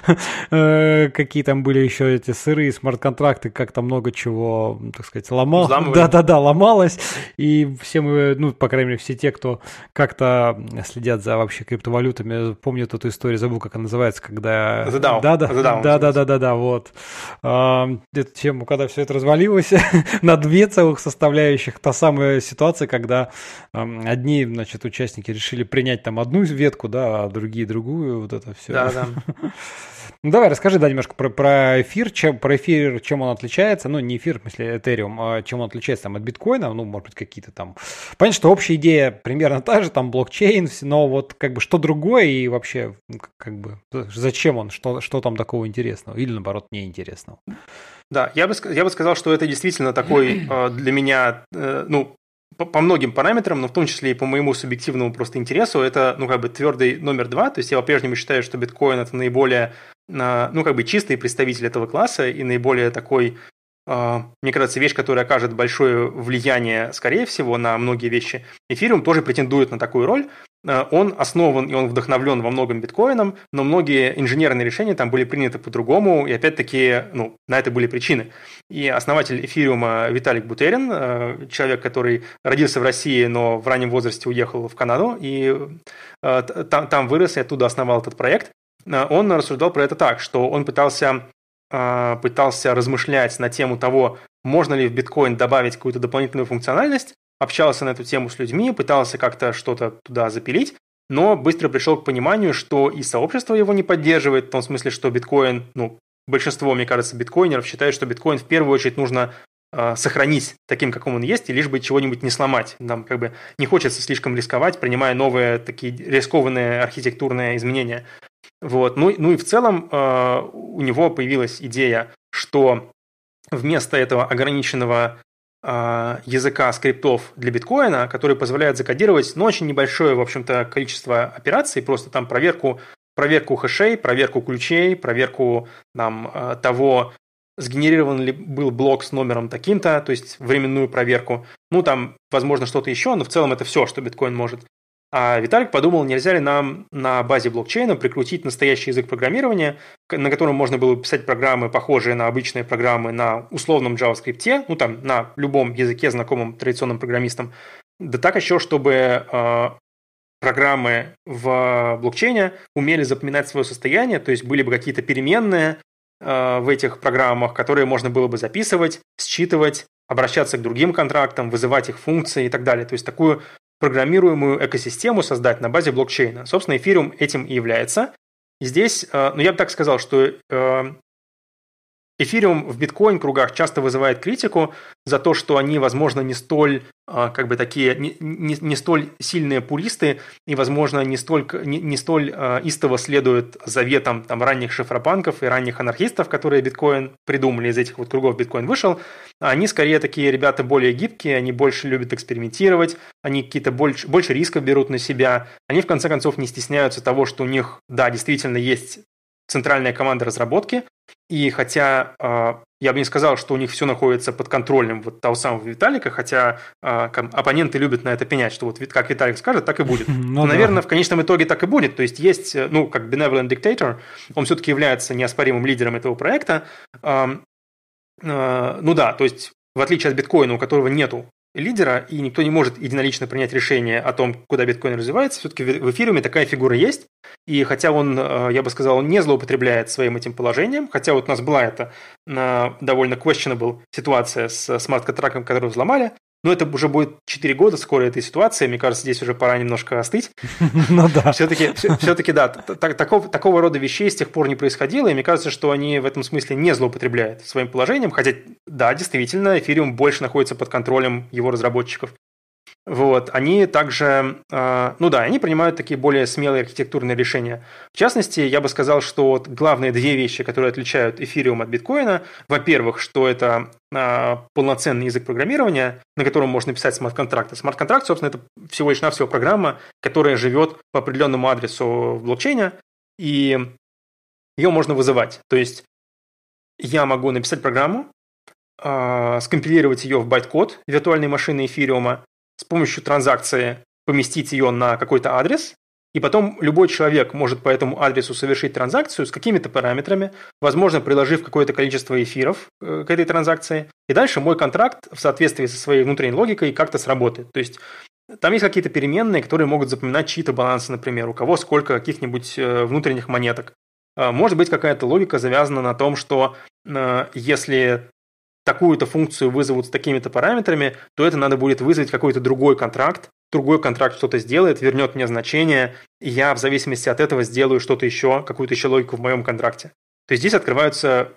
Speaker 1: э, какие там были еще эти сырые смарт-контракты, как там много чего, так сказать, ломалось. Да-да-да, ломалось. И все мы, ну, по крайней мере, все те, кто как-то следят за вообще криптовалютами, помнят эту историю, забыл, как она называется, когда... Да-да-да-да-да, вот. А, эту тему, когда все это развалилось на две целых составляющих, та самая ситуация, когда одни одни, значит, участники решили принять там одну ветку, да, а другие другую, вот это все. Да, да. Ну давай, расскажи, да, немножко про, про эфир, чем, про эфир, чем он отличается, ну не эфир, в смысле Ethereum, а чем он отличается там от биткоина, ну может быть какие-то там, понятно, что общая идея примерно та же, там блокчейн, но вот как бы что другое и вообще как бы зачем он, что, что там такого интересного или наоборот неинтересного.
Speaker 2: Да, я бы, я бы сказал, что это действительно такой а, для меня, э, ну, по, по многим параметрам, но в том числе и по моему субъективному просто интересу, это, ну, как бы твердый номер два. То есть я по-прежнему считаю, что биткоин это наиболее, а, ну, как бы чистый представитель этого класса и наиболее такой а, мне кажется, вещь, которая окажет большое влияние, скорее всего, на многие вещи. Эфириум тоже претендует на такую роль. А, он основан и он вдохновлен во многом биткоином, но многие инженерные решения там были приняты по-другому, и опять-таки ну, на это были причины. И основатель эфириума Виталик Бутерин, а, человек, который родился в России, но в раннем возрасте уехал в Канаду, и там, там вырос и оттуда основал этот проект, он рассуждал про это так, что он пытался а, пытался размышлять на тему того, можно ли в биткоин добавить какую-то дополнительную функциональность, общался на эту тему с людьми, пытался как-то что-то туда запилить, но быстро пришел к пониманию, что и сообщество его не поддерживает, в том смысле, что биткоин, ну, большинство, мне кажется, биткоинеров считают, что биткоин в первую очередь нужно э, сохранить таким, каком он есть, и лишь бы чего-нибудь не сломать. Нам как бы не хочется слишком рисковать, принимая новые такие рискованные архитектурные изменения. Вот. Ну, ну и в целом э, у него появилась идея, что вместо этого ограниченного э, языка скриптов для биткоина, который позволяет закодировать, ну, очень небольшое, в общем-то, количество операций, просто там проверку, проверку хэшей, проверку ключей, проверку там, э, того, сгенерирован ли был блок с номером таким-то, то есть временную проверку. Ну, там, возможно, что-то еще, но в целом это все, что биткоин может. А Виталик подумал, нельзя ли нам на базе блокчейна прикрутить настоящий язык программирования, на котором можно было писать программы, похожие на обычные программы на условном JavaScript, ну там на любом языке, знакомым традиционным программистам, да так еще, чтобы э, программы в блокчейне умели запоминать свое состояние, то есть были бы какие-то переменные э, в этих программах, которые можно было бы записывать, считывать, обращаться к другим контрактам, вызывать их функции и так далее. То есть такую программируемую экосистему создать на базе блокчейна. Собственно, эфириум этим и является. Здесь, э, ну я бы так сказал, что э, Эфириум в биткоин-кругах часто вызывает критику за то, что они, возможно, не столь, а, как бы такие, не, не, не столь сильные пуристы и, возможно, не, столько, не, не столь а, истово следуют заветам там, ранних шифропанков и ранних анархистов, которые биткоин придумали, из этих вот кругов биткоин вышел. Они, скорее, такие ребята более гибкие, они больше любят экспериментировать, они какие-то больше, больше рисков берут на себя, они, в конце концов, не стесняются того, что у них, да, действительно есть центральная команда разработки, и хотя а, я бы не сказал, что у них все находится под контролем вот того самого Виталика, хотя э, оппоненты любят на это пенять, что вот как Виталик скажет, так и будет. Ну, Но, да. Наверное, в конечном итоге так и будет. То есть есть, э, ну, как benevolent dictator, он все-таки является неоспоримым лидером этого проекта. Э, э, ну да, то есть в отличие от биткоина, у которого нету лидера, и никто не может единолично принять решение о том, куда биткоин развивается. Все-таки в эфириуме такая фигура есть. И хотя он, э, я бы сказал, не злоупотребляет своим этим положением, хотя вот у нас была эта э, довольно questionable ситуация с смарт-контрактом, который взломали, ну, это уже будет 4 года скоро этой ситуации. Мне кажется, здесь уже пора немножко остыть.
Speaker 1: Ну
Speaker 2: да. Все-таки, все-таки да, такого, такого рода вещей с тех пор не происходило, и мне кажется, что они в этом смысле не злоупотребляют своим положением, хотя, да, действительно, эфириум больше находится под контролем его разработчиков. Вот, они также, а, ну да, они принимают такие более смелые архитектурные решения. В частности, я бы сказал, что вот главные две вещи, которые отличают эфириум от биткоина, во-первых, что это а, полноценный язык программирования, на котором можно писать смарт-контракты. Смарт-контракт, собственно, это всего лишь навсего программа, которая живет по определенному адресу в блокчейне, и ее можно вызывать. То есть я могу написать программу, а, скомпилировать ее в байткод виртуальной машины эфириума, с помощью транзакции поместить ее на какой-то адрес, и потом любой человек может по этому адресу совершить транзакцию с какими-то параметрами, возможно, приложив какое-то количество эфиров э, к этой транзакции. И дальше мой контракт в соответствии со своей внутренней логикой как-то сработает. То есть э, там есть какие-то переменные, которые могут запоминать чьи-то балансы, например, у кого сколько каких-нибудь э, внутренних монеток. Может быть, какая-то логика завязана на том, что если такую-то функцию вызовут с такими-то параметрами, то это надо будет вызвать какой-то другой контракт, другой контракт что-то сделает, вернет мне значение, и я в зависимости от этого сделаю что-то еще, какую-то еще логику в моем контракте. То есть здесь открываются,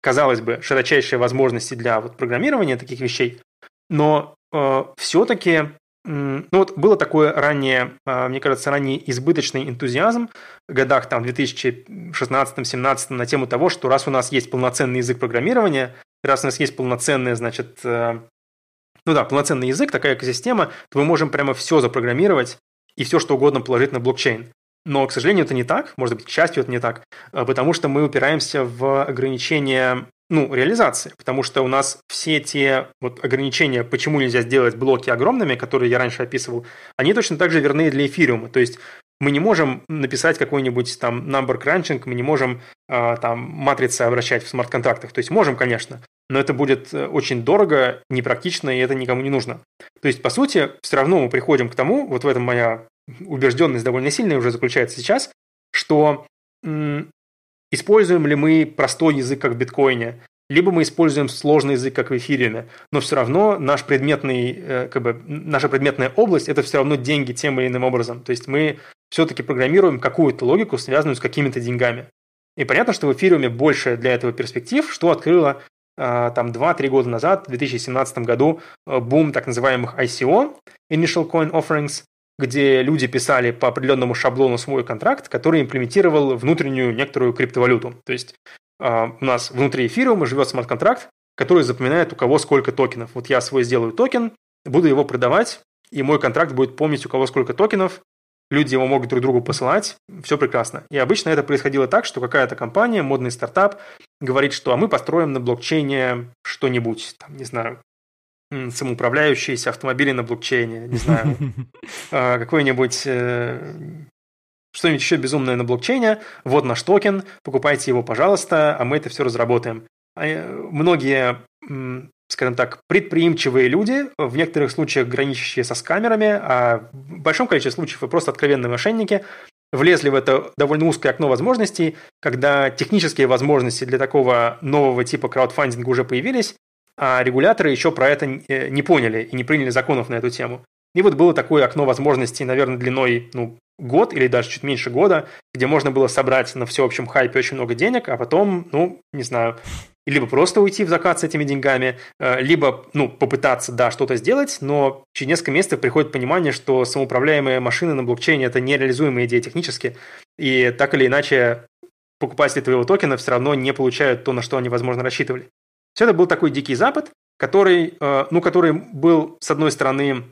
Speaker 2: казалось бы, широчайшие возможности для вот программирования таких вещей, но э, все-таки ну вот было такое ранее, э, мне кажется, ранее избыточный энтузиазм в годах там 2016-17 на тему того, что раз у нас есть полноценный язык программирования, раз у нас есть полноценная, значит, э, ну да, полноценный язык, такая экосистема, то мы можем прямо все запрограммировать и все, что угодно положить на блокчейн. Но, к сожалению, это не так, может быть, к счастью, это не так, э, потому что мы упираемся в ограничения ну, реализации, потому что у нас все те вот ограничения, почему нельзя сделать блоки огромными, которые я раньше описывал, они точно так же верны для эфириума. То есть мы не можем написать какой-нибудь там number crunching, мы не можем э, там матрицы обращать в смарт-контрактах. То есть можем, конечно, но это будет э, очень дорого, непрактично, и это никому не нужно. То есть, по сути, все равно мы приходим к тому, вот в этом моя убежденность довольно сильная уже заключается сейчас, что м- используем ли мы простой язык, как в биткоине, либо мы используем сложный язык, как в эфириуме, но все равно наш предметный, э, как бы, наша предметная область – это все равно деньги тем или иным образом. То есть мы все-таки программируем какую-то логику, связанную с какими-то деньгами. И понятно, что в эфириуме больше для этого перспектив, что открыло а, там 2-3 года назад, в 2017 году, э, бум так называемых ICO, Initial Coin Offerings, где люди писали по определенному шаблону свой контракт, который имплементировал внутреннюю некоторую криптовалюту. То есть а, у нас внутри эфириума живет смарт-контракт, который запоминает у кого сколько токенов. Вот я свой сделаю токен, буду его продавать, и мой контракт будет помнить, у кого сколько токенов, люди его могут друг другу посылать, все прекрасно. И обычно это происходило так, что какая-то компания, модный стартап, говорит, что а мы построим на блокчейне что-нибудь, там, не знаю, самоуправляющиеся автомобили на блокчейне, не знаю, а, какой-нибудь э, что-нибудь еще безумное на блокчейне, вот наш токен, покупайте его, пожалуйста, а мы это все разработаем. А, э, многие скажем так, предприимчивые люди, в некоторых случаях граничащие со скамерами, а в большом количестве случаев и просто откровенные мошенники, влезли в это довольно узкое окно возможностей, когда технические возможности для такого нового типа краудфандинга уже появились, а регуляторы еще про это э, не поняли и не приняли законов на эту тему. И вот было такое окно возможностей, наверное, длиной ну, год или даже чуть меньше года, где можно было собрать на всеобщем хайпе очень много денег, а потом, ну, не знаю, либо просто уйти в закат с этими деньгами, э, либо, ну, попытаться, да, что-то сделать, но через несколько месяцев приходит понимание, что самоуправляемые машины на блокчейне – это нереализуемая идея технически, и так или иначе покупатели твоего токена все равно не получают то, на что они, возможно, рассчитывали. Все это был такой дикий запад, который, э, ну, который был, с одной стороны,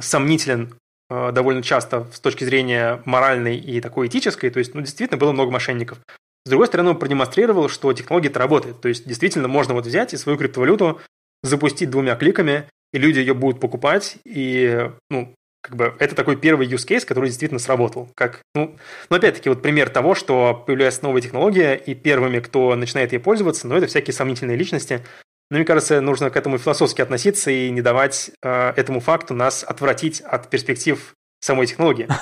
Speaker 2: сомнителен э, довольно часто с точки зрения моральной и такой этической, то есть, ну, действительно было много мошенников. С другой стороны, он продемонстрировал, что технология это работает. То есть, действительно, можно вот взять и свою криптовалюту запустить двумя кликами, и люди ее будут покупать, и, ну, как бы это такой первый use case, который действительно сработал. Как, ну, ну опять-таки, вот пример того, что появляется новая технология, и первыми, кто начинает ей пользоваться, ну, это всякие сомнительные личности. Но мне кажется, нужно к этому философски относиться и не давать э, этому факту нас отвратить от перспектив самой технологии.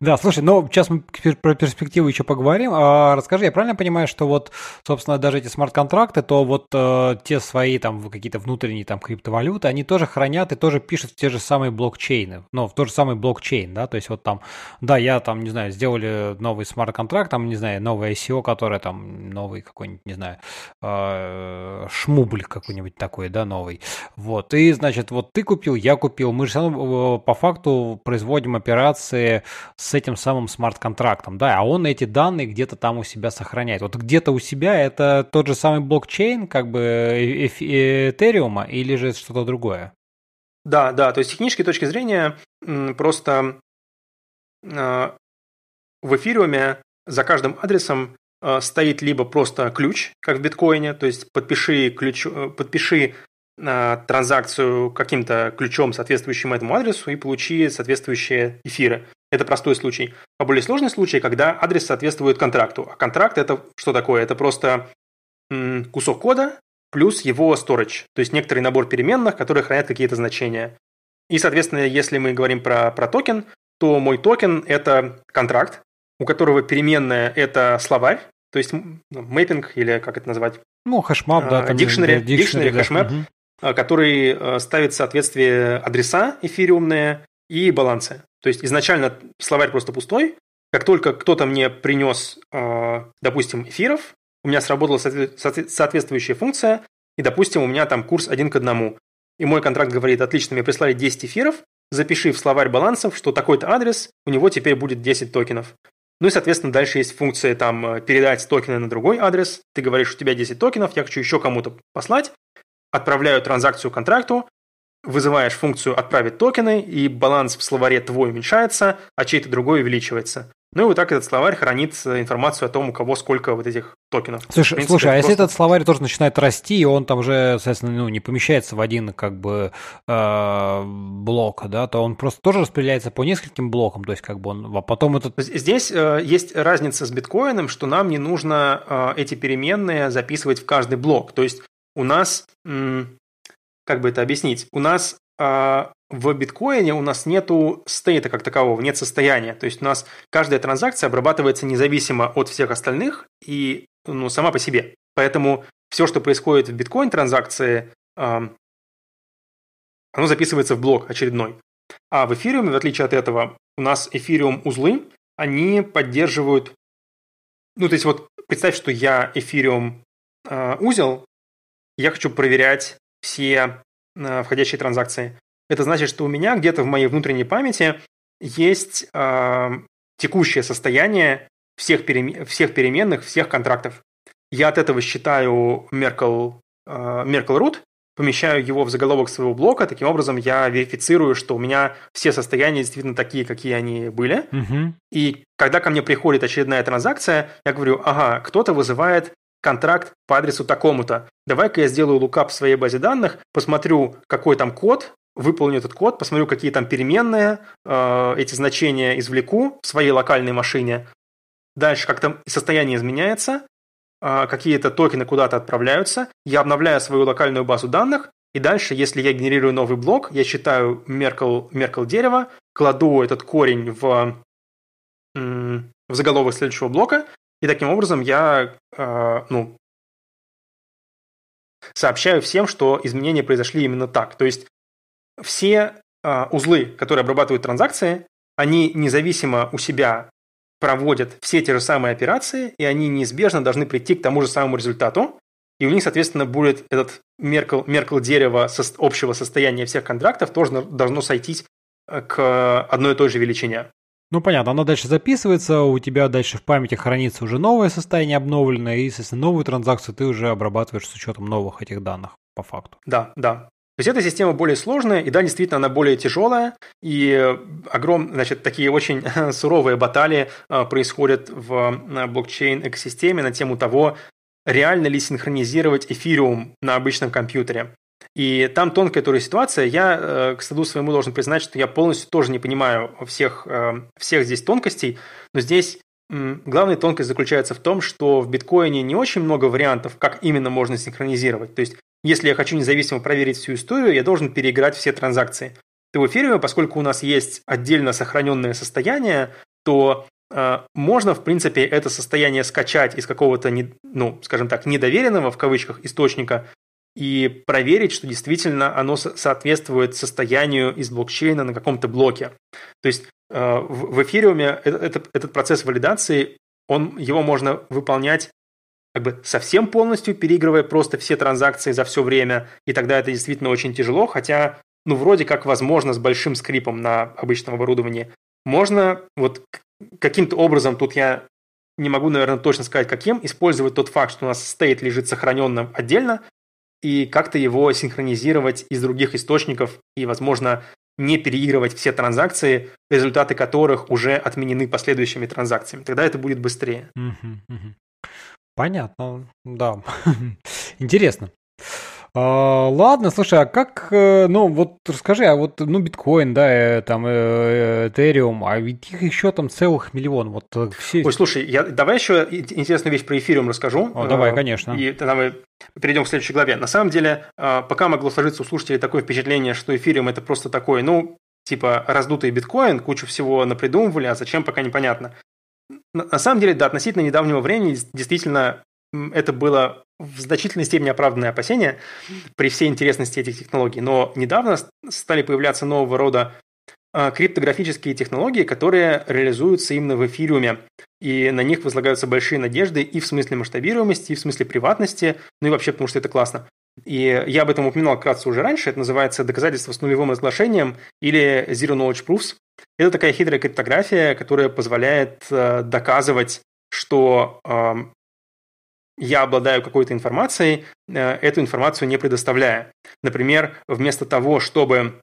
Speaker 1: Да, слушай, ну сейчас мы про перспективы еще поговорим. А, расскажи, я правильно понимаю, что вот, собственно, даже эти смарт-контракты, то вот э, те свои там какие-то внутренние там криптовалюты, они тоже хранят и тоже пишут в те же самые блокчейны, ну, в тот же самый блокчейн, да, то есть вот там, да, я там, не знаю, сделали новый смарт-контракт, там, не знаю, новое ICO, e которое там, новый какой-нибудь, не знаю, э, шмубль какой-нибудь такой, да, новый. Вот, и, значит, вот ты купил, я купил, мы же э, по факту производим проводим операции с этим самым смарт-контрактом, да, а он эти данные где-то там у себя сохраняет. Вот где-то у себя это тот же самый блокчейн, как бы э, э, Этериума, или же
Speaker 2: что-то другое? Да, да, то есть с технической точки зрения просто э, в эфириуме за каждым адресом стоит либо просто ключ, как в биткоине, то есть подпиши, ключ, подпиши транзакцию каким-то ключом, соответствующим этому адресу, и получи соответствующие эфиры. Это простой случай. А более сложный случай, когда адрес соответствует контракту. А контракт это что такое? Это просто кусок кода плюс его storage, то есть некоторый набор переменных, которые хранят какие-то значения. И, соответственно, если мы говорим про, про токен, то мой токен – это контракт, у которого переменная – это словарь, то есть ну, мейпинг или как это назвать? Ну, хэшмап, да. А, там дикшнери, дикшнери, хэшмап. Угу. Э, который э, ставит в соответствие адреса эфириумные и балансы. То есть изначально словарь просто пустой. Как только кто-то мне принес, э, допустим, эфиров, у меня сработала соответствующая функция, и, допустим, у меня там курс один к одному. И мой контракт говорит, отлично, мне прислали 10 эфиров, запиши в словарь балансов, что такой-то адрес, у него теперь будет 10 токенов. Ну и, соответственно, дальше есть функция там передать токены на другой адрес. Ты говоришь, у тебя 10 токенов, я хочу еще кому-то послать отправляю транзакцию контракту, вызываешь функцию «отправить токены», и баланс в словаре твой уменьшается, а чей-то другой увеличивается. Ну и вот так этот словарь хранит э, информацию о том, у кого сколько вот этих токенов. Слушай, принципе, слушай а просто... если этот
Speaker 1: словарь тоже начинает расти, и он там уже соответственно, ну, не помещается в один как бы э, блок, да, то он просто тоже распределяется по нескольким блокам, то есть как бы он, а потом этот...
Speaker 2: Здесь э, есть разница с биткоином, что нам не нужно э, эти переменные записывать в каждый блок, то есть у нас, как бы это объяснить, у нас а, в биткоине у нас нету стейта как такового, нет состояния. То есть у нас каждая транзакция обрабатывается независимо от всех остальных и ну, сама по себе. Поэтому все, что происходит в биткоин-транзакции, а, оно записывается в блок очередной. А в эфириуме, в отличие от этого, у нас эфириум узлы, они поддерживают... Ну, то есть вот представь, что я эфириум а, узел, я хочу проверять все э, входящие транзакции. Это значит, что у меня где-то в моей внутренней памяти есть э, текущее состояние всех, перем... всех переменных, всех контрактов. Я от этого считаю Merkle, э, Merkle root, помещаю его в заголовок своего блока, таким образом я верифицирую, что у меня все состояния действительно такие, какие они были. Угу. И когда ко мне приходит очередная транзакция, я говорю, ага, кто-то вызывает контракт по адресу такому-то. Давай-ка я сделаю лукап в своей базе данных, посмотрю, какой там код, выполню этот код, посмотрю, какие там переменные, э, эти значения извлеку в своей локальной машине. Дальше как-то состояние изменяется, э, какие-то токены куда-то отправляются, я обновляю свою локальную базу данных, и дальше, если я генерирую новый блок, я считаю Меркл, дерево, кладу этот корень в, в заголовок следующего блока, и таким образом я э, ну, сообщаю всем, что изменения произошли именно так. То есть все э, узлы, которые обрабатывают транзакции, они независимо у себя проводят все те же самые операции, и они неизбежно должны прийти к тому же самому результату. И у них, соответственно, будет этот меркл, дерево со, общего состояния всех контрактов тоже должно сойтись э, к одной и той же величине.
Speaker 1: Ну, понятно, она дальше записывается, у тебя дальше в памяти хранится уже новое состояние обновленное, и, соответственно, новую транзакцию ты уже обрабатываешь с учетом новых этих данных по факту.
Speaker 2: Да, да. То есть эта система более сложная, и да, действительно, она более тяжелая, и э, огром, значит, такие очень суровые баталии э, происходят в э, блокчейн-экосистеме на тему того, реально ли синхронизировать эфириум на обычном компьютере. И там тонкая тоже ситуация. Я, э, к стыду своему, должен признать, что я полностью тоже не понимаю всех, э, всех здесь тонкостей, но здесь Главная тонкость заключается в том, что в биткоине не очень много вариантов, как именно можно синхронизировать. То есть, если я хочу независимо проверить всю историю, я должен переиграть все транзакции. То в эфириуме, поскольку у нас есть отдельно сохраненное состояние, то э, можно, в принципе, это состояние скачать из какого-то, ну, скажем так, недоверенного, в кавычках, источника и проверить, что действительно оно соответствует состоянию из блокчейна на каком-то блоке. То есть э, в эфириуме э, этот, этот процесс валидации, он, его можно выполнять как бы совсем полностью, переигрывая просто все транзакции за все время, и тогда это действительно очень тяжело, хотя, ну, вроде как возможно с большим скрипом на обычном оборудовании. Можно вот каким-то образом, тут я не могу, наверное, точно сказать, каким, использовать тот факт, что у нас стейт лежит сохраненным отдельно, и как-то его синхронизировать из других источников и, возможно, не переигрывать все транзакции, результаты которых уже отменены последующими транзакциями. Тогда это будет быстрее.
Speaker 1: Понятно, да. Интересно. А, ладно, слушай, а как, э, ну вот расскажи, а вот, ну, биткоин, да, э, там, э, Этериум, а ведь их еще там целых миллион, вот
Speaker 2: все... Ой, слушай, я, давай еще интересную вещь про эфириум расскажу. О, давай, конечно. И тогда мы перейдем к следующей главе. На самом деле, пока могло сложиться у слушателей такое впечатление, что эфириум это просто такой, ну, типа раздутый биткоин, кучу всего напридумывали, а зачем, пока непонятно. На самом деле, до относительно недавнего времени действительно это было в значительной степени оправданные опасения при всей интересности этих технологий. Но недавно стали появляться нового рода а, криптографические технологии, которые реализуются именно в эфириуме. И на них возлагаются большие надежды и в смысле масштабируемости, и в смысле приватности, ну и вообще потому, что это классно. И я об этом упоминал вкратце уже раньше. Это называется доказательство с нулевым разглашением или Zero Knowledge Proofs. Это такая хитрая криптография, которая позволяет э, доказывать, что я обладаю какой-то информацией, э, эту информацию не предоставляя. Например, вместо того, чтобы,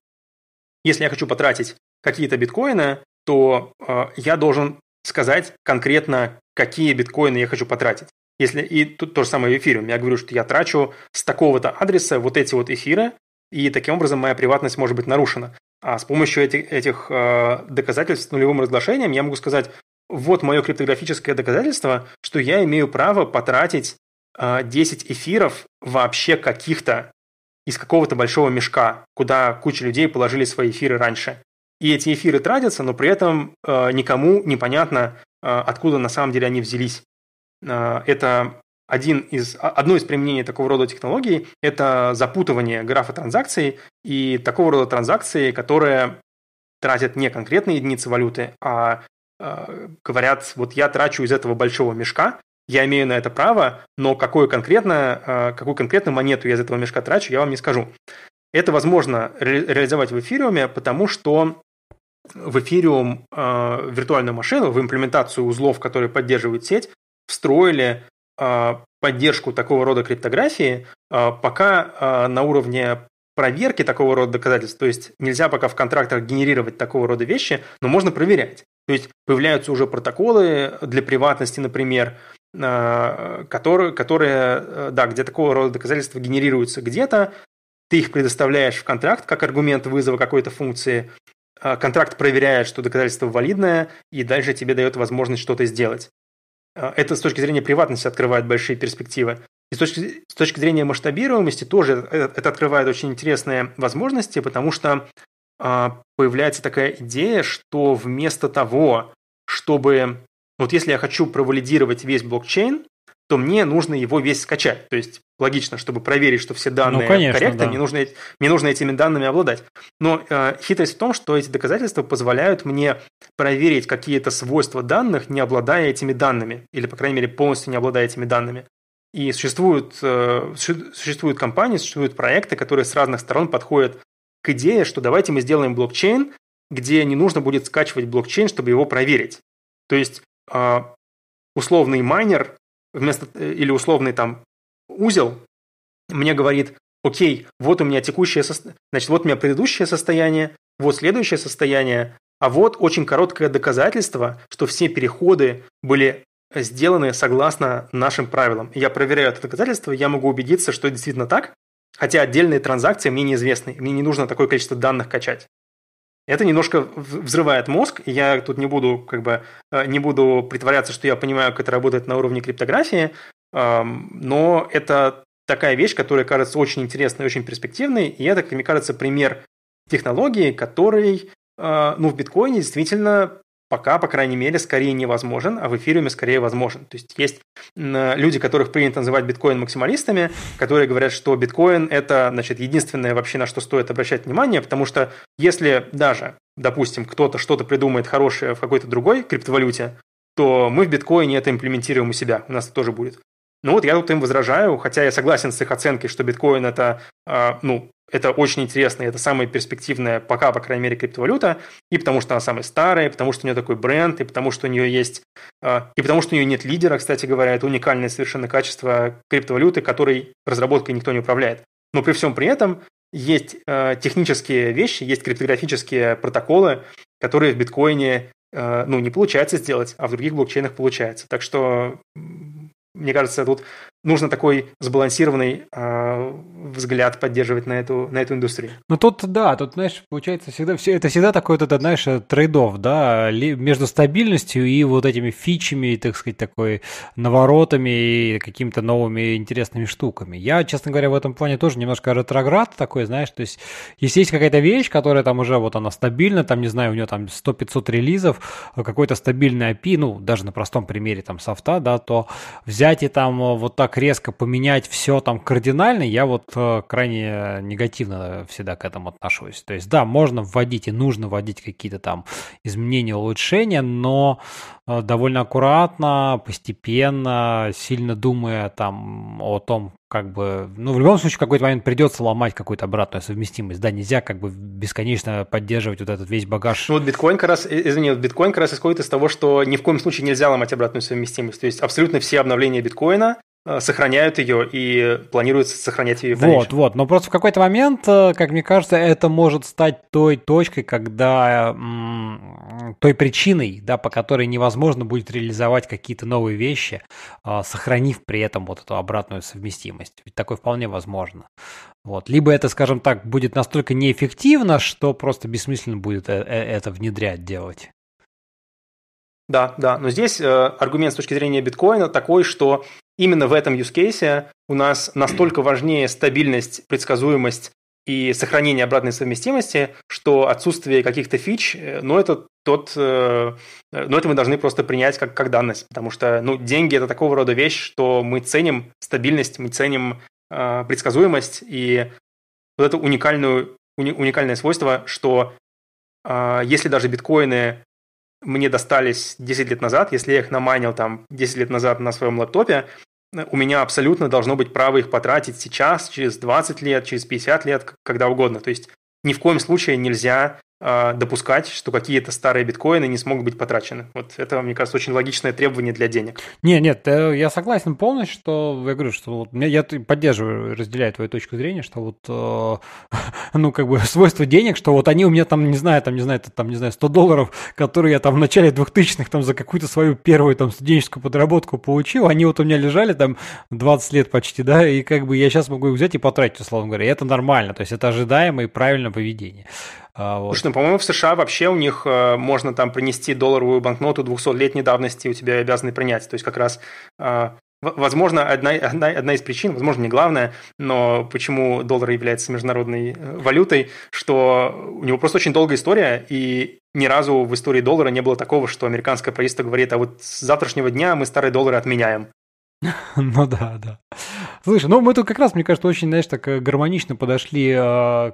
Speaker 2: если я хочу потратить какие-то биткоины, то э, я должен сказать конкретно, какие биткоины я хочу потратить. Если и тут то же самое в эфире. Я говорю, что я трачу с такого-то адреса вот эти вот эфиры, и таким образом моя приватность может быть нарушена. А с помощью этих, этих э, доказательств с нулевым разглашением я могу сказать, вот мое криптографическое доказательство, что я имею право потратить 10 а, эфиров вообще каких-то из какого-то большого мешка, куда куча людей положили свои эфиры раньше. И эти эфиры тратятся, но при этом а, никому непонятно, а, откуда на самом деле они взялись. это один из, одно из применений такого рода технологий – это запутывание графа транзакций и такого рода транзакции, которые тратят не конкретные единицы валюты, а Э, говорят, вот я трачу из этого большого мешка, я имею на это право, но э, какую конкретно, какую конкретно монету я из этого мешка трачу, я вам не скажу. Это возможно ре- реализовать в эфириуме, потому что в эфириум э, виртуальную машину, в имплементацию узлов, которые поддерживают сеть, встроили э, поддержку такого рода криптографии, э, пока э, на уровне проверки такого рода доказательств, то есть нельзя пока в контрактах генерировать такого рода вещи, но можно проверять. То есть появляются уже протоколы для приватности, например, э, которые, которые э, да, где такого рода доказательства генерируются где-то, ты их предоставляешь в контракт как аргумент вызова какой-то функции, э, контракт проверяет, что доказательство валидное, и дальше тебе дает возможность что-то сделать. Это с точки зрения приватности открывает большие перспективы. И с точки, с точки зрения масштабируемости тоже это, это открывает очень интересные возможности, потому что а, появляется такая идея, что вместо того, чтобы... Вот если я хочу провалидировать весь блокчейн, то мне нужно его весь скачать. То есть логично, чтобы проверить, что все данные ну, корректны, да. мне, нужно, мне нужно этими данными обладать. Но э, хитрость в том, что эти доказательства позволяют мне проверить какие-то свойства данных, не обладая этими данными, или, по крайней мере, полностью не обладая этими данными. И существуют, э, существуют компании, существуют проекты, которые с разных сторон подходят к идее, что давайте мы сделаем блокчейн, где не нужно будет скачивать блокчейн, чтобы его проверить. То есть а, условный майнер вместо, э, или условный там узел мне говорит, окей, вот у меня текущее, значит, вот у меня предыдущее состояние, вот следующее состояние, а вот очень короткое доказательство, что все переходы были сделаны согласно нашим правилам. Я проверяю это доказательство, я могу убедиться, что это действительно так, Хотя отдельные транзакции мне неизвестны, мне не нужно такое количество данных качать. Это немножко взрывает мозг, и я тут не буду, как бы, э, не буду притворяться, что я понимаю, как это работает на уровне криптографии, но это такая вещь, которая кажется очень интересной, очень перспективной, и это, как мне кажется, пример технологии, которой э, ну, в биткоине действительно пока, по крайней мере, скорее невозможен, а в эфириуме скорее возможен. То есть есть э, люди, которых принято называть биткоин-максималистами, которые говорят, что биткоин – это значит, единственное вообще, на что стоит обращать внимание, потому что если даже, допустим, кто-то что-то придумает хорошее в какой-то другой криптовалюте, то мы в биткоине это имплементируем у себя, у нас это тоже будет. Ну вот я тут им возражаю, хотя я согласен с их оценкой, что биткоин это, а, ну, это очень интересно, это самая перспективная пока, по крайней мере, криптовалюта, и потому что она самая старая, и потому что у нее такой бренд, и потому что у нее есть... А, и потому что у нее нет лидера, кстати говоря, это уникальное совершенно качество криптовалюты, которой разработкой никто не управляет. Но при всем при этом есть а, технические вещи, есть криптографические протоколы, которые в биткоине а, ну, не получается сделать, а в других блокчейнах получается. Так что, мне кажется, тут нужно такой сбалансированный э, взгляд поддерживать на эту, на эту индустрию. Ну
Speaker 1: тут, да, тут, знаешь, получается, всегда, все, это всегда такой, вот, это, знаешь, трейдов, да, между стабильностью и вот этими фичами, так сказать, такой наворотами и какими-то новыми интересными штуками. Я, честно говоря, в этом плане тоже немножко ретроград такой, знаешь, то есть, если есть какая-то вещь, которая там уже вот она стабильна, там, не знаю, у нее там 100-500 релизов, какой-то стабильный API, ну, даже на простом примере там софта, да, то взять и там вот так так резко поменять все там кардинально, я вот э, крайне негативно всегда к этому отношусь. То есть, да, можно вводить и нужно вводить какие-то там изменения, улучшения, но э, довольно аккуратно, постепенно, сильно думая там о том, как бы, ну, в любом случае, в какой-то момент придется ломать какую-то обратную совместимость. Да, нельзя как бы бесконечно поддерживать вот этот весь багаж.
Speaker 2: Ну, вот биткоин как раз, э, извини, вот биткоин как раз исходит из того, что ни в коем случае нельзя ломать обратную совместимость. То есть абсолютно все обновления биткоина, Э, сохраняют ее и планируется сохранять ее в дальнейшем.
Speaker 1: Вот, вот. Но просто в какой-то момент, э, как мне кажется, это может стать той точкой, когда той причиной, да, по которой невозможно будет реализовать какие-то новые вещи, а, сохранив при этом вот эту обратную совместимость. Ведь такое вполне возможно. Вот. Либо это, скажем так, будет настолько неэффективно, что просто бессмысленно будет э, это внедрять, делать.
Speaker 2: Да, да. Но здесь э, аргумент с точки зрения биткоина такой, что именно в этом use case у нас настолько важнее стабильность, предсказуемость и сохранение обратной совместимости, что отсутствие каких-то фич, э, ну, это тот, э, э, ну, это мы должны просто принять как, как данность, потому что, ну, деньги – это такого рода вещь, что мы ценим стабильность, мы ценим э, предсказуемость и вот это уникальную, уни, уникальное свойство, что э, если даже биткоины мне достались 10 лет назад, если я их наманил там 10 лет назад на своем лаптопе, у меня абсолютно должно быть право их потратить сейчас, через 20 лет, через 50 лет, когда угодно. То есть ни в коем случае нельзя а, допускать, что какие-то старые биткоины не смогут быть потрачены. Вот это, мне кажется, очень логичное требование для денег.
Speaker 1: Не, нет, э, я согласен полностью, что я говорю, что вот, я поддерживаю, разделяю твою точку зрения, что вот, э, ну, как бы свойство денег, что вот они у меня там, не знаю, там, не знаю, там, не знаю, 100 долларов, которые я там в начале 2000-х там за какую-то свою первую там студенческую подработку получил, они вот у меня лежали там 20 лет почти, да, и как бы я сейчас могу их взять и потратить, условно говоря, и это нормально, то есть это ожидаемое и правильное поведение. А, вот. Слушай,
Speaker 2: ну, по-моему, в США вообще у них э, можно там принести долларовую банкноту 200-летней давности, у тебя обязаны принять. То есть как раз э, Возможно, одна, одна, одна из причин, возможно, не главная, но почему доллар является международной э, валютой, что у него просто очень долгая история, и ни разу в истории доллара не было такого, что американское правительство говорит, а вот с завтрашнего дня мы старые доллары отменяем. Ну
Speaker 1: да, да. Слушай, ну мы тут как раз, мне кажется, очень, знаешь, так э, гармонично подошли э,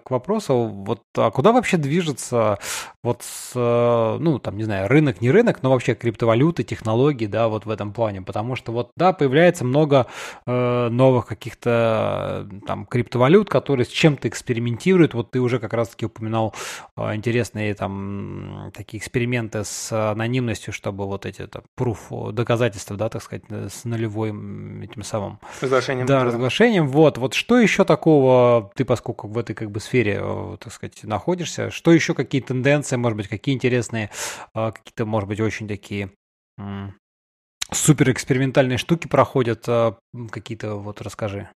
Speaker 1: к вопросу, вот а куда вообще движется вот, с, э, ну там, не знаю, рынок, не рынок, но вообще криптовалюты, технологии, да, вот в этом плане, потому что вот, да, появляется много э, новых каких-то э, там криптовалют, которые с чем-то экспериментируют, вот ты уже как раз-таки упоминал э, интересные там такие эксперименты с анонимностью, чтобы вот эти там, пруф, э, доказательства, да, так сказать, с нулевой этим самым... Разглашением. Да, разглашением. Вот, вот что еще такого, ты поскольку в этой как бы сфере, э, так сказать, находишься, что еще, какие тенденции, может быть, какие интересные, а, какие-то, может быть, очень такие суперэкспериментальные штуки проходят, а, какие-то
Speaker 2: вот расскажи.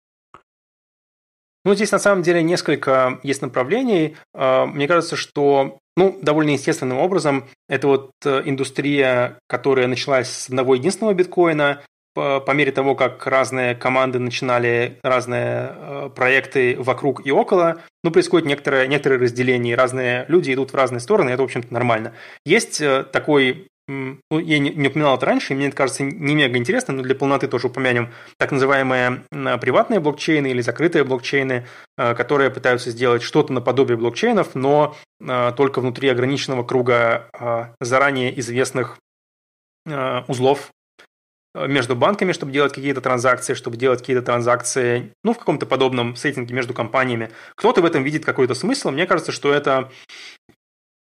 Speaker 2: Ну, здесь на самом деле несколько есть направлений. А, мне кажется, что ну, довольно естественным образом, это вот э, индустрия, которая началась с одного единственного биткоина, по, по мере того, как разные команды начинали разные э, проекты вокруг и около, ну, происходит некоторое, некоторое разделение, разные люди идут в разные стороны, это, в общем-то, нормально. Есть э, такой ну, я не, не упоминал это раньше, и мне это кажется не мега интересно, но для полноты тоже упомянем так называемые приватные блокчейны или закрытые блокчейны, э, которые пытаются сделать что-то наподобие блокчейнов, но э, только внутри ограниченного круга а, заранее известных э, узлов Э, между банками, чтобы делать какие-то транзакции, чтобы делать какие-то транзакции, ну, в каком-то подобном сеттинге между компаниями. Кто-то в этом видит какой-то смысл. Мне кажется, что это,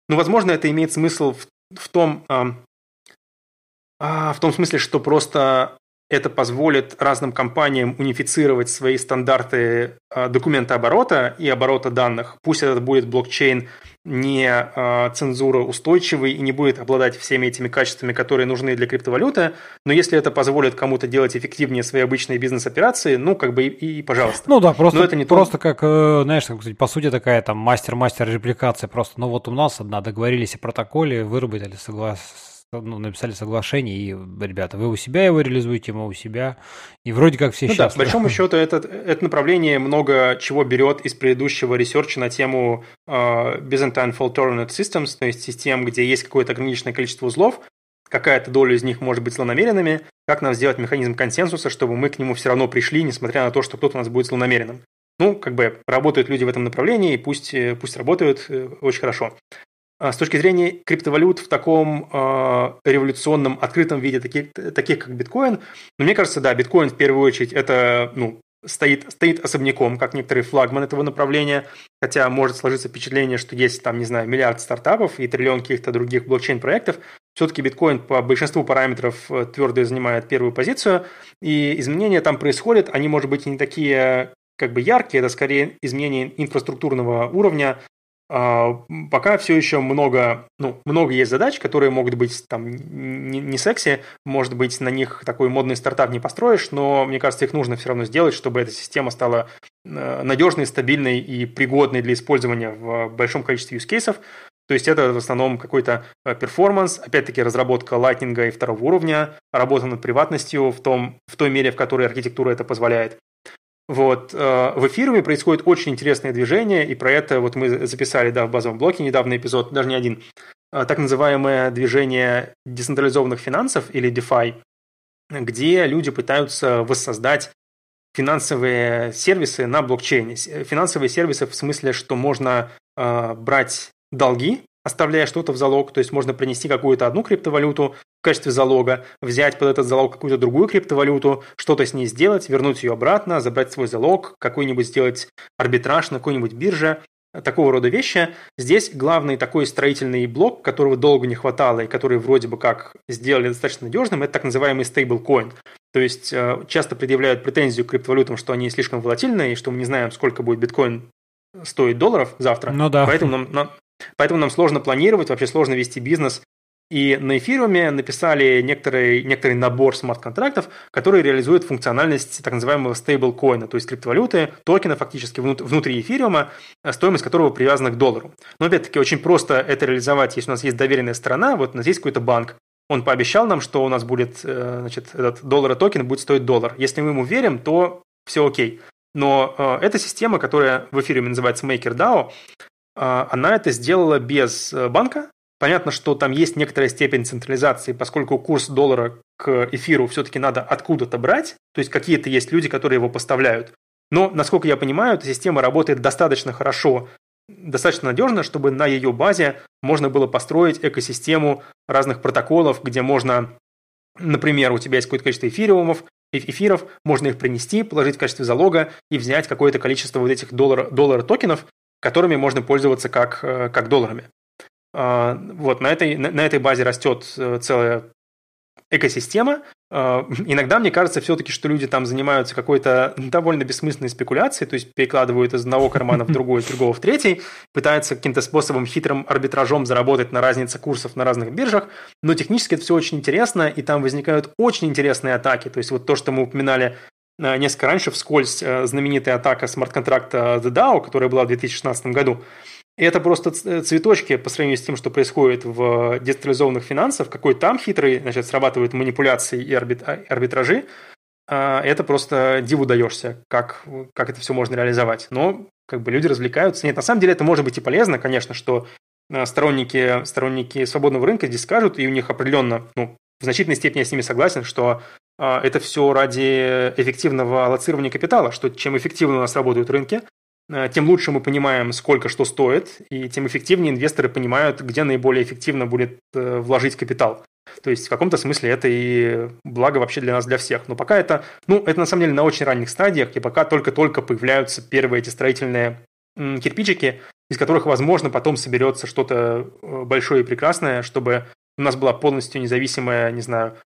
Speaker 2: ну, возможно, это имеет смысл в, в том, а, а, в том смысле, что просто это позволит разным компаниям унифицировать свои стандарты а, документа оборота и оборота данных. Пусть этот будет блокчейн не а, цензура устойчивый и не будет обладать всеми этими качествами, которые нужны для криптовалюты, но если это позволит кому-то делать эффективнее свои обычные бизнес-операции, ну, как бы и, и пожалуйста. Ну да, просто, но это не просто
Speaker 1: то... как, э, знаешь, как, по сути такая там мастер-мастер репликация просто, ну вот у нас одна договорились о протоколе, выработали соглас ну, написали соглашение, и, ребята, вы у себя его реализуете, мы у себя, и вроде как все ну счастливы. да, по большому
Speaker 2: счету это, это направление много чего берет из предыдущего ресерча на тему э, Byzantine Fault Tolerant Systems, то есть систем, где есть какое-то ограниченное количество узлов, какая-то доля из них может быть злонамеренными, как нам сделать механизм консенсуса, чтобы мы к нему все равно пришли, несмотря на то, что кто-то у нас будет злонамеренным. Ну, как бы работают люди в этом направлении, и пусть, э, пусть работают, э, очень хорошо. А с точки зрения криптовалют в таком э, революционном, открытом виде, таких, таких как биткоин, но ну, мне кажется, да, биткоин в первую очередь это ну, стоит, стоит особняком, как некоторые флагман этого направления, хотя может сложиться впечатление, что есть там, не знаю, миллиард стартапов и триллион каких-то других блокчейн-проектов, все-таки биткоин по большинству параметров э, твердо занимает первую позицию, и изменения там происходят, они, может быть, не такие как бы яркие, это скорее изменение инфраструктурного уровня, а, пока все еще много, ну, много есть задач, которые могут быть там не, не секси, может быть, на них такой модный стартап не построишь, но мне кажется, их нужно все равно сделать, чтобы эта система стала э, надежной, стабильной и пригодной для использования в большом количестве use cases. То есть это в основном какой-то э, перформанс, опять-таки разработка лайтнинга и второго уровня, работа над приватностью в, том, в той мере, в которой архитектура это позволяет. Вот. Э, в эфире происходит очень интересное движение, и про это вот мы записали да, в базовом блоке недавно эпизод, даже не один, э, так называемое движение децентрализованных финансов или DeFi, где люди пытаются воссоздать финансовые сервисы на блокчейне. Э, финансовые сервисы в смысле, что можно брать долги оставляя что-то в залог, то есть можно принести какую-то одну криптовалюту в качестве залога, взять под этот залог какую-то другую криптовалюту, что-то с ней сделать, вернуть ее обратно, забрать свой залог, какой-нибудь сделать арбитраж на какой-нибудь бирже, такого рода вещи. Здесь главный такой строительный блок, которого долго не хватало и который вроде бы как сделали достаточно надежным, это так называемый стейблкоин. То есть э, часто предъявляют претензию к криптовалютам, что они слишком волатильные, и что мы не знаем, сколько будет биткоин стоит долларов завтра. Ну да. Поэтому нам, нам, Поэтому нам сложно планировать, вообще сложно вести бизнес. И на эфириуме написали некоторый, некоторый набор смарт-контрактов, который реализует функциональность так называемого стейблкоина, то есть криптовалюты, токена фактически внутри эфириума, а стоимость которого привязана к доллару. Но опять-таки очень просто это реализовать, если у нас есть доверенная сторона, вот у нас есть какой-то банк, он пообещал нам, что у нас будет, э, значит, этот доллар токен будет стоить доллар. Если мы ему верим, то все окей. Но э, эта система, которая в эфире называется MakerDAO, а, она это сделала без э, банка. Понятно, что там есть некоторая степень централизации, поскольку курс доллара к эфиру все-таки надо откуда-то брать, то есть какие-то есть люди, которые его поставляют. Но, насколько я понимаю, эта система работает достаточно хорошо, достаточно надежно, чтобы на ее базе можно было построить экосистему разных протоколов, где можно, например, у тебя есть какое-то количество эфириумов, э, эфиров, можно их принести, положить в качестве залога и взять какое-то количество вот этих доллар, доллар токенов которыми можно пользоваться как, э, как долларами. А, вот на этой, на этой базе растет э, целая экосистема. А, иногда мне кажется все-таки, что люди там занимаются какой-то довольно бессмысленной спекуляцией, то есть перекладывают из одного кармана в другой, из другого в третий, пытаются каким-то способом, хитрым арбитражом заработать на разнице курсов на разных биржах, но технически это все очень интересно, и там возникают очень интересные атаки, то есть вот то, что мы упоминали Э, несколько раньше вскользь э, знаменитая атака смарт-контракта The DAO, которая была в 2016 году. И это просто э, цветочки по сравнению с тем, что происходит в децентрализованных финансах, какой там хитрый, значит, срабатывают манипуляции и а, арбитражи. А, это просто диву даешься, как, как это все можно реализовать. Но как бы люди развлекаются. Нет, на самом деле это может быть и полезно, конечно, что сторонники, сторонники свободного рынка здесь скажут, и у них определенно, ну, в значительной степени я с ними согласен, что а, это все ради эффективного аллоцирования капитала, что чем эффективнее у нас работают рынки, э, тем лучше мы понимаем, сколько что стоит, и тем эффективнее инвесторы понимают, где наиболее эффективно будет э, вложить капитал. То есть в каком-то смысле это и благо вообще для нас, для всех. Но пока это, ну, это на самом деле на очень ранних стадиях, и пока только-только появляются первые эти строительные кирпичики, из которых, возможно, потом соберется что-то э, большое и прекрасное, чтобы у нас была полностью независимая, не знаю,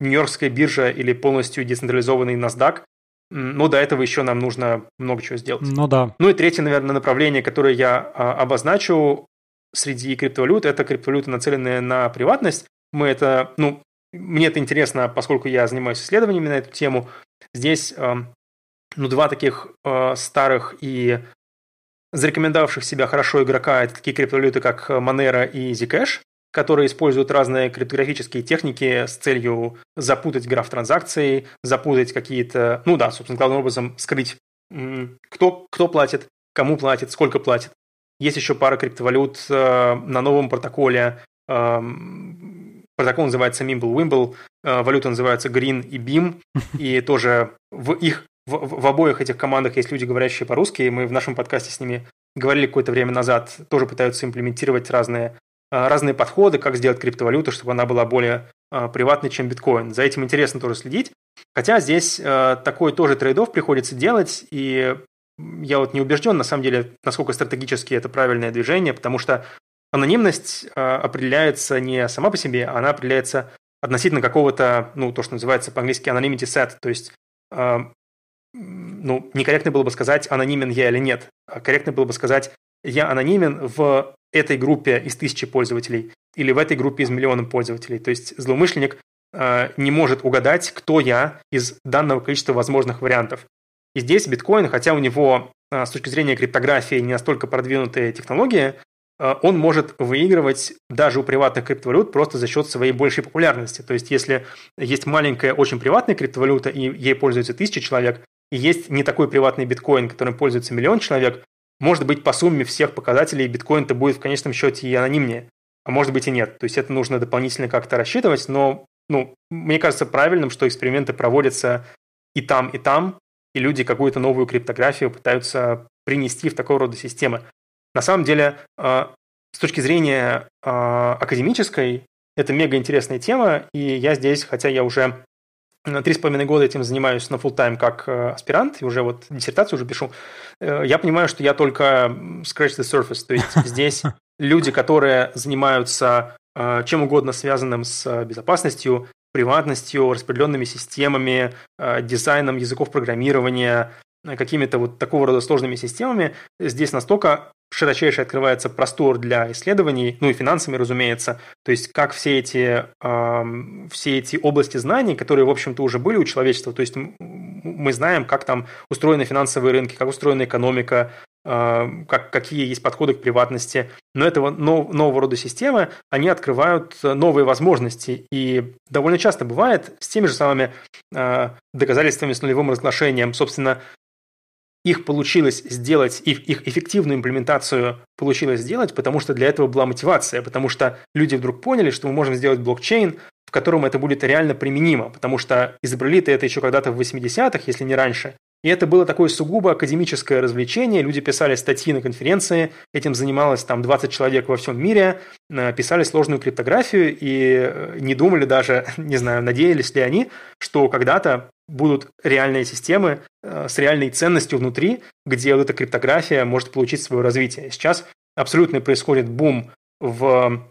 Speaker 2: Нью-Йоркская биржа или полностью децентрализованный NASDAQ, но ну, до этого еще нам нужно много чего сделать. Ну да. Ну и третье, наверное, направление, которое я а, обозначу среди криптовалют, это криптовалюты, нацеленные на приватность. Мы это, ну, мне это интересно, поскольку я занимаюсь исследованиями на эту тему. Здесь, эм, ну, два таких э, старых и зарекомендовавших себя хорошо игрока, это такие криптовалюты, как Monero и Zcash которые используют разные криптографические техники с целью запутать граф транзакций, запутать какие-то, ну да, собственно, главным образом скрыть, кто, кто платит, кому платит, сколько платит. Есть еще пара криптовалют э, на новом протоколе. Эм, протокол называется Mimble-Wimble, э, валюта называется Green и BIM, и тоже в их в, в обоих этих командах есть люди, говорящие по-русски, мы в нашем подкасте с ними говорили какое-то время назад, тоже пытаются имплементировать разные Э, разные подходы, как сделать криптовалюту, чтобы она была более э, приватной, чем биткоин. За этим интересно тоже следить. Хотя здесь э, такой тоже трейдов приходится делать, и я вот не убежден, на самом деле, насколько стратегически это правильное движение, потому что анонимность определяется не сама по себе, она определяется относительно какого-то, ну, то, что называется по-английски anonymity set, то есть ну, некорректно было бы сказать, анонимен я или нет. А корректно было бы сказать, я анонимен в этой группе из тысячи пользователей или в этой группе из миллиона пользователей. То есть злоумышленник э, не может угадать, кто я из данного количества возможных вариантов. И здесь биткоин, хотя у него э, с точки зрения криптографии не настолько продвинутые технологии, э, он может выигрывать даже у приватных криптовалют просто за счет своей большей популярности. То есть если есть маленькая, очень приватная криптовалюта, и ей пользуются тысячи человек, и есть не такой приватный биткоин, которым пользуется миллион человек, может быть, по сумме всех показателей биткоин-то будет в конечном счете и анонимнее, а может быть и нет. То есть это нужно дополнительно как-то рассчитывать, но ну, мне кажется правильным, что эксперименты проводятся и там, и там, и люди какую-то новую криптографию пытаются принести в такого рода системы. На самом деле, а, с точки зрения а, академической, это мега интересная тема, и я здесь, хотя я уже три с половиной года этим занимаюсь на full тайм как э, аспирант, и уже вот диссертацию уже пишу, э, я понимаю, что я только scratch the surface, то есть здесь люди, которые занимаются э, чем угодно связанным с безопасностью, приватностью, распределенными системами, дизайном языков программирования, какими-то вот такого рода сложными системами, здесь настолько широчайший открывается простор для исследований, ну и финансами, разумеется. То есть как все эти, э, все эти области знаний, которые, в общем-то, уже были у человечества, то есть мы знаем, как там устроены финансовые рынки, как устроена экономика, э, как, какие есть подходы к приватности. Но этого нов, нового рода системы, они открывают новые возможности. И довольно часто бывает с теми же самыми э, доказательствами с нулевым разглашением, собственно, их получилось сделать, их, их эффективную имплементацию получилось сделать, потому что для этого была мотивация, потому что люди вдруг поняли, что мы можем сделать блокчейн, в котором это будет реально применимо, потому что изобрели-то это еще когда-то в 80-х, если не раньше, и это было такое сугубо академическое развлечение. Люди писали статьи на конференции, этим занималось там 20 человек во всем мире, э, писали сложную криптографию и э, не думали даже, не знаю, надеялись ли они, что когда-то будут реальные системы э, с реальной ценностью внутри, где вот эта криптография может получить свое развитие. Сейчас абсолютно происходит бум в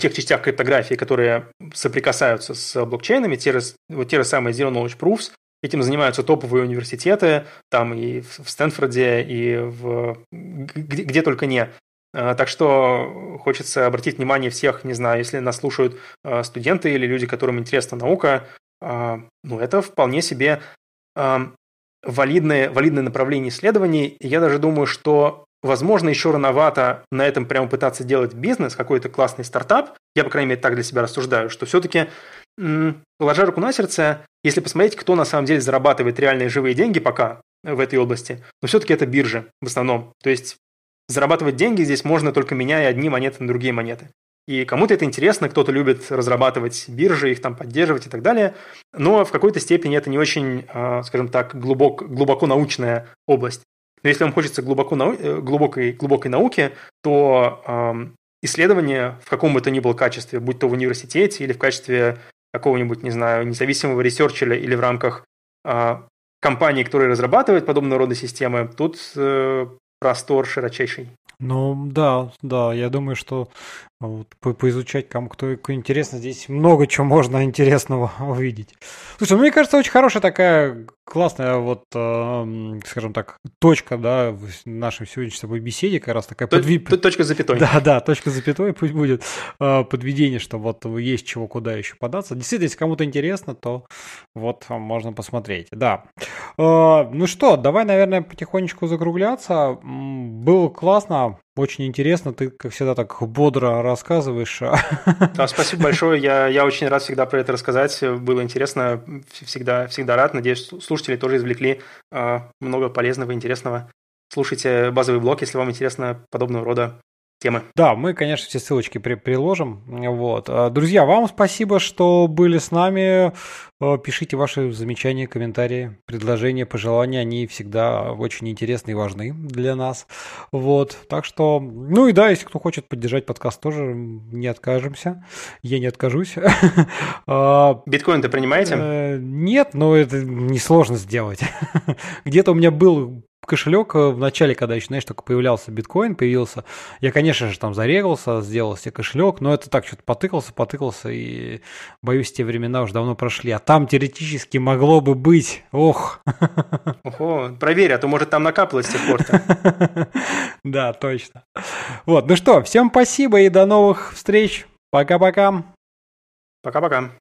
Speaker 2: тех частях криптографии, которые соприкасаются с блокчейнами, те, вот те же самые Zero Knowledge Proofs, Этим занимаются топовые университеты, там и в Стэнфорде, и в... где, где только не. А, так что хочется обратить внимание всех, не знаю, если нас слушают а, студенты или люди, которым интересна наука, а, ну, это вполне себе валидное, валидное направление исследований. Я даже думаю, что, возможно, еще рановато на этом прямо пытаться делать бизнес, какой-то классный стартап. Я, по крайней мере, так для себя рассуждаю, что все-таки Ложа руку на сердце, если посмотреть, кто на самом деле зарабатывает реальные живые деньги пока э, в этой области, но все-таки это биржи в основном. То есть зарабатывать деньги здесь можно только меняя одни монеты на другие монеты. И кому-то это интересно, кто-то любит разрабатывать биржи, их там поддерживать и так далее. Но в какой-то степени это не очень, а, скажем так, глубок, глубоко научная область. Но если вам хочется глубоко нау э, глубокой, глубокой науки, то исследование в каком бы то ни было качестве, будь то в университете или в качестве какого-нибудь, не знаю, независимого ресерчера или в рамках э, компании, которые разрабатывают подобного рода системы, тут э, простор широчайший.
Speaker 1: Ну да, да, я думаю, что а вот, по поизучать кому кто интересно. Здесь много чего можно интересного увидеть. Слушай, ну, мне кажется, очень хорошая такая классная вот, э, скажем так, точка, да, в нашей сегодняшней с тобой беседе как раз такая... Т- подви... Т- точка запятой. Да, да, точка запятой пусть будет э, подведение, что вот есть чего куда еще податься. Действительно, если кому-то интересно, то вот можно посмотреть, да. Э, ну что, давай, наверное, потихонечку закругляться. Было классно, очень интересно, ты, как всегда, так бодро рассказываешь. А
Speaker 2: да, спасибо большое, я, я очень рад всегда про это рассказать, было интересно, всегда, всегда рад, надеюсь, слушатели тоже извлекли а, много полезного и интересного. Слушайте базовый блог, если вам интересно подобного рода темы. Да, мы, конечно, все ссылочки при приложим. Вот.
Speaker 1: А, друзья, вам спасибо, что были с нами. А, пишите ваши замечания, комментарии, предложения, пожелания. Они всегда очень интересны и важны для нас. Вот. Так что, ну и да, если кто хочет поддержать подкаст, тоже не откажемся. Я не откажусь. А, биткоин ты принимаете? Э, нет, но это несложно сделать. Где-то у меня был кошелек э, в начале, когда еще, знаешь, только появлялся биткоин, появился, я, конечно же, там зарегался, сделал себе кошелек, но это так, что-то потыкался, потыкался, и, боюсь, те времена уже давно прошли. А там теоретически могло бы быть, ох.
Speaker 2: Ого, проверь, а то, может, там накапалось с тех пор Да, точно. Вот, ну что, всем спасибо и до новых встреч. Пока-пока. Пока-пока.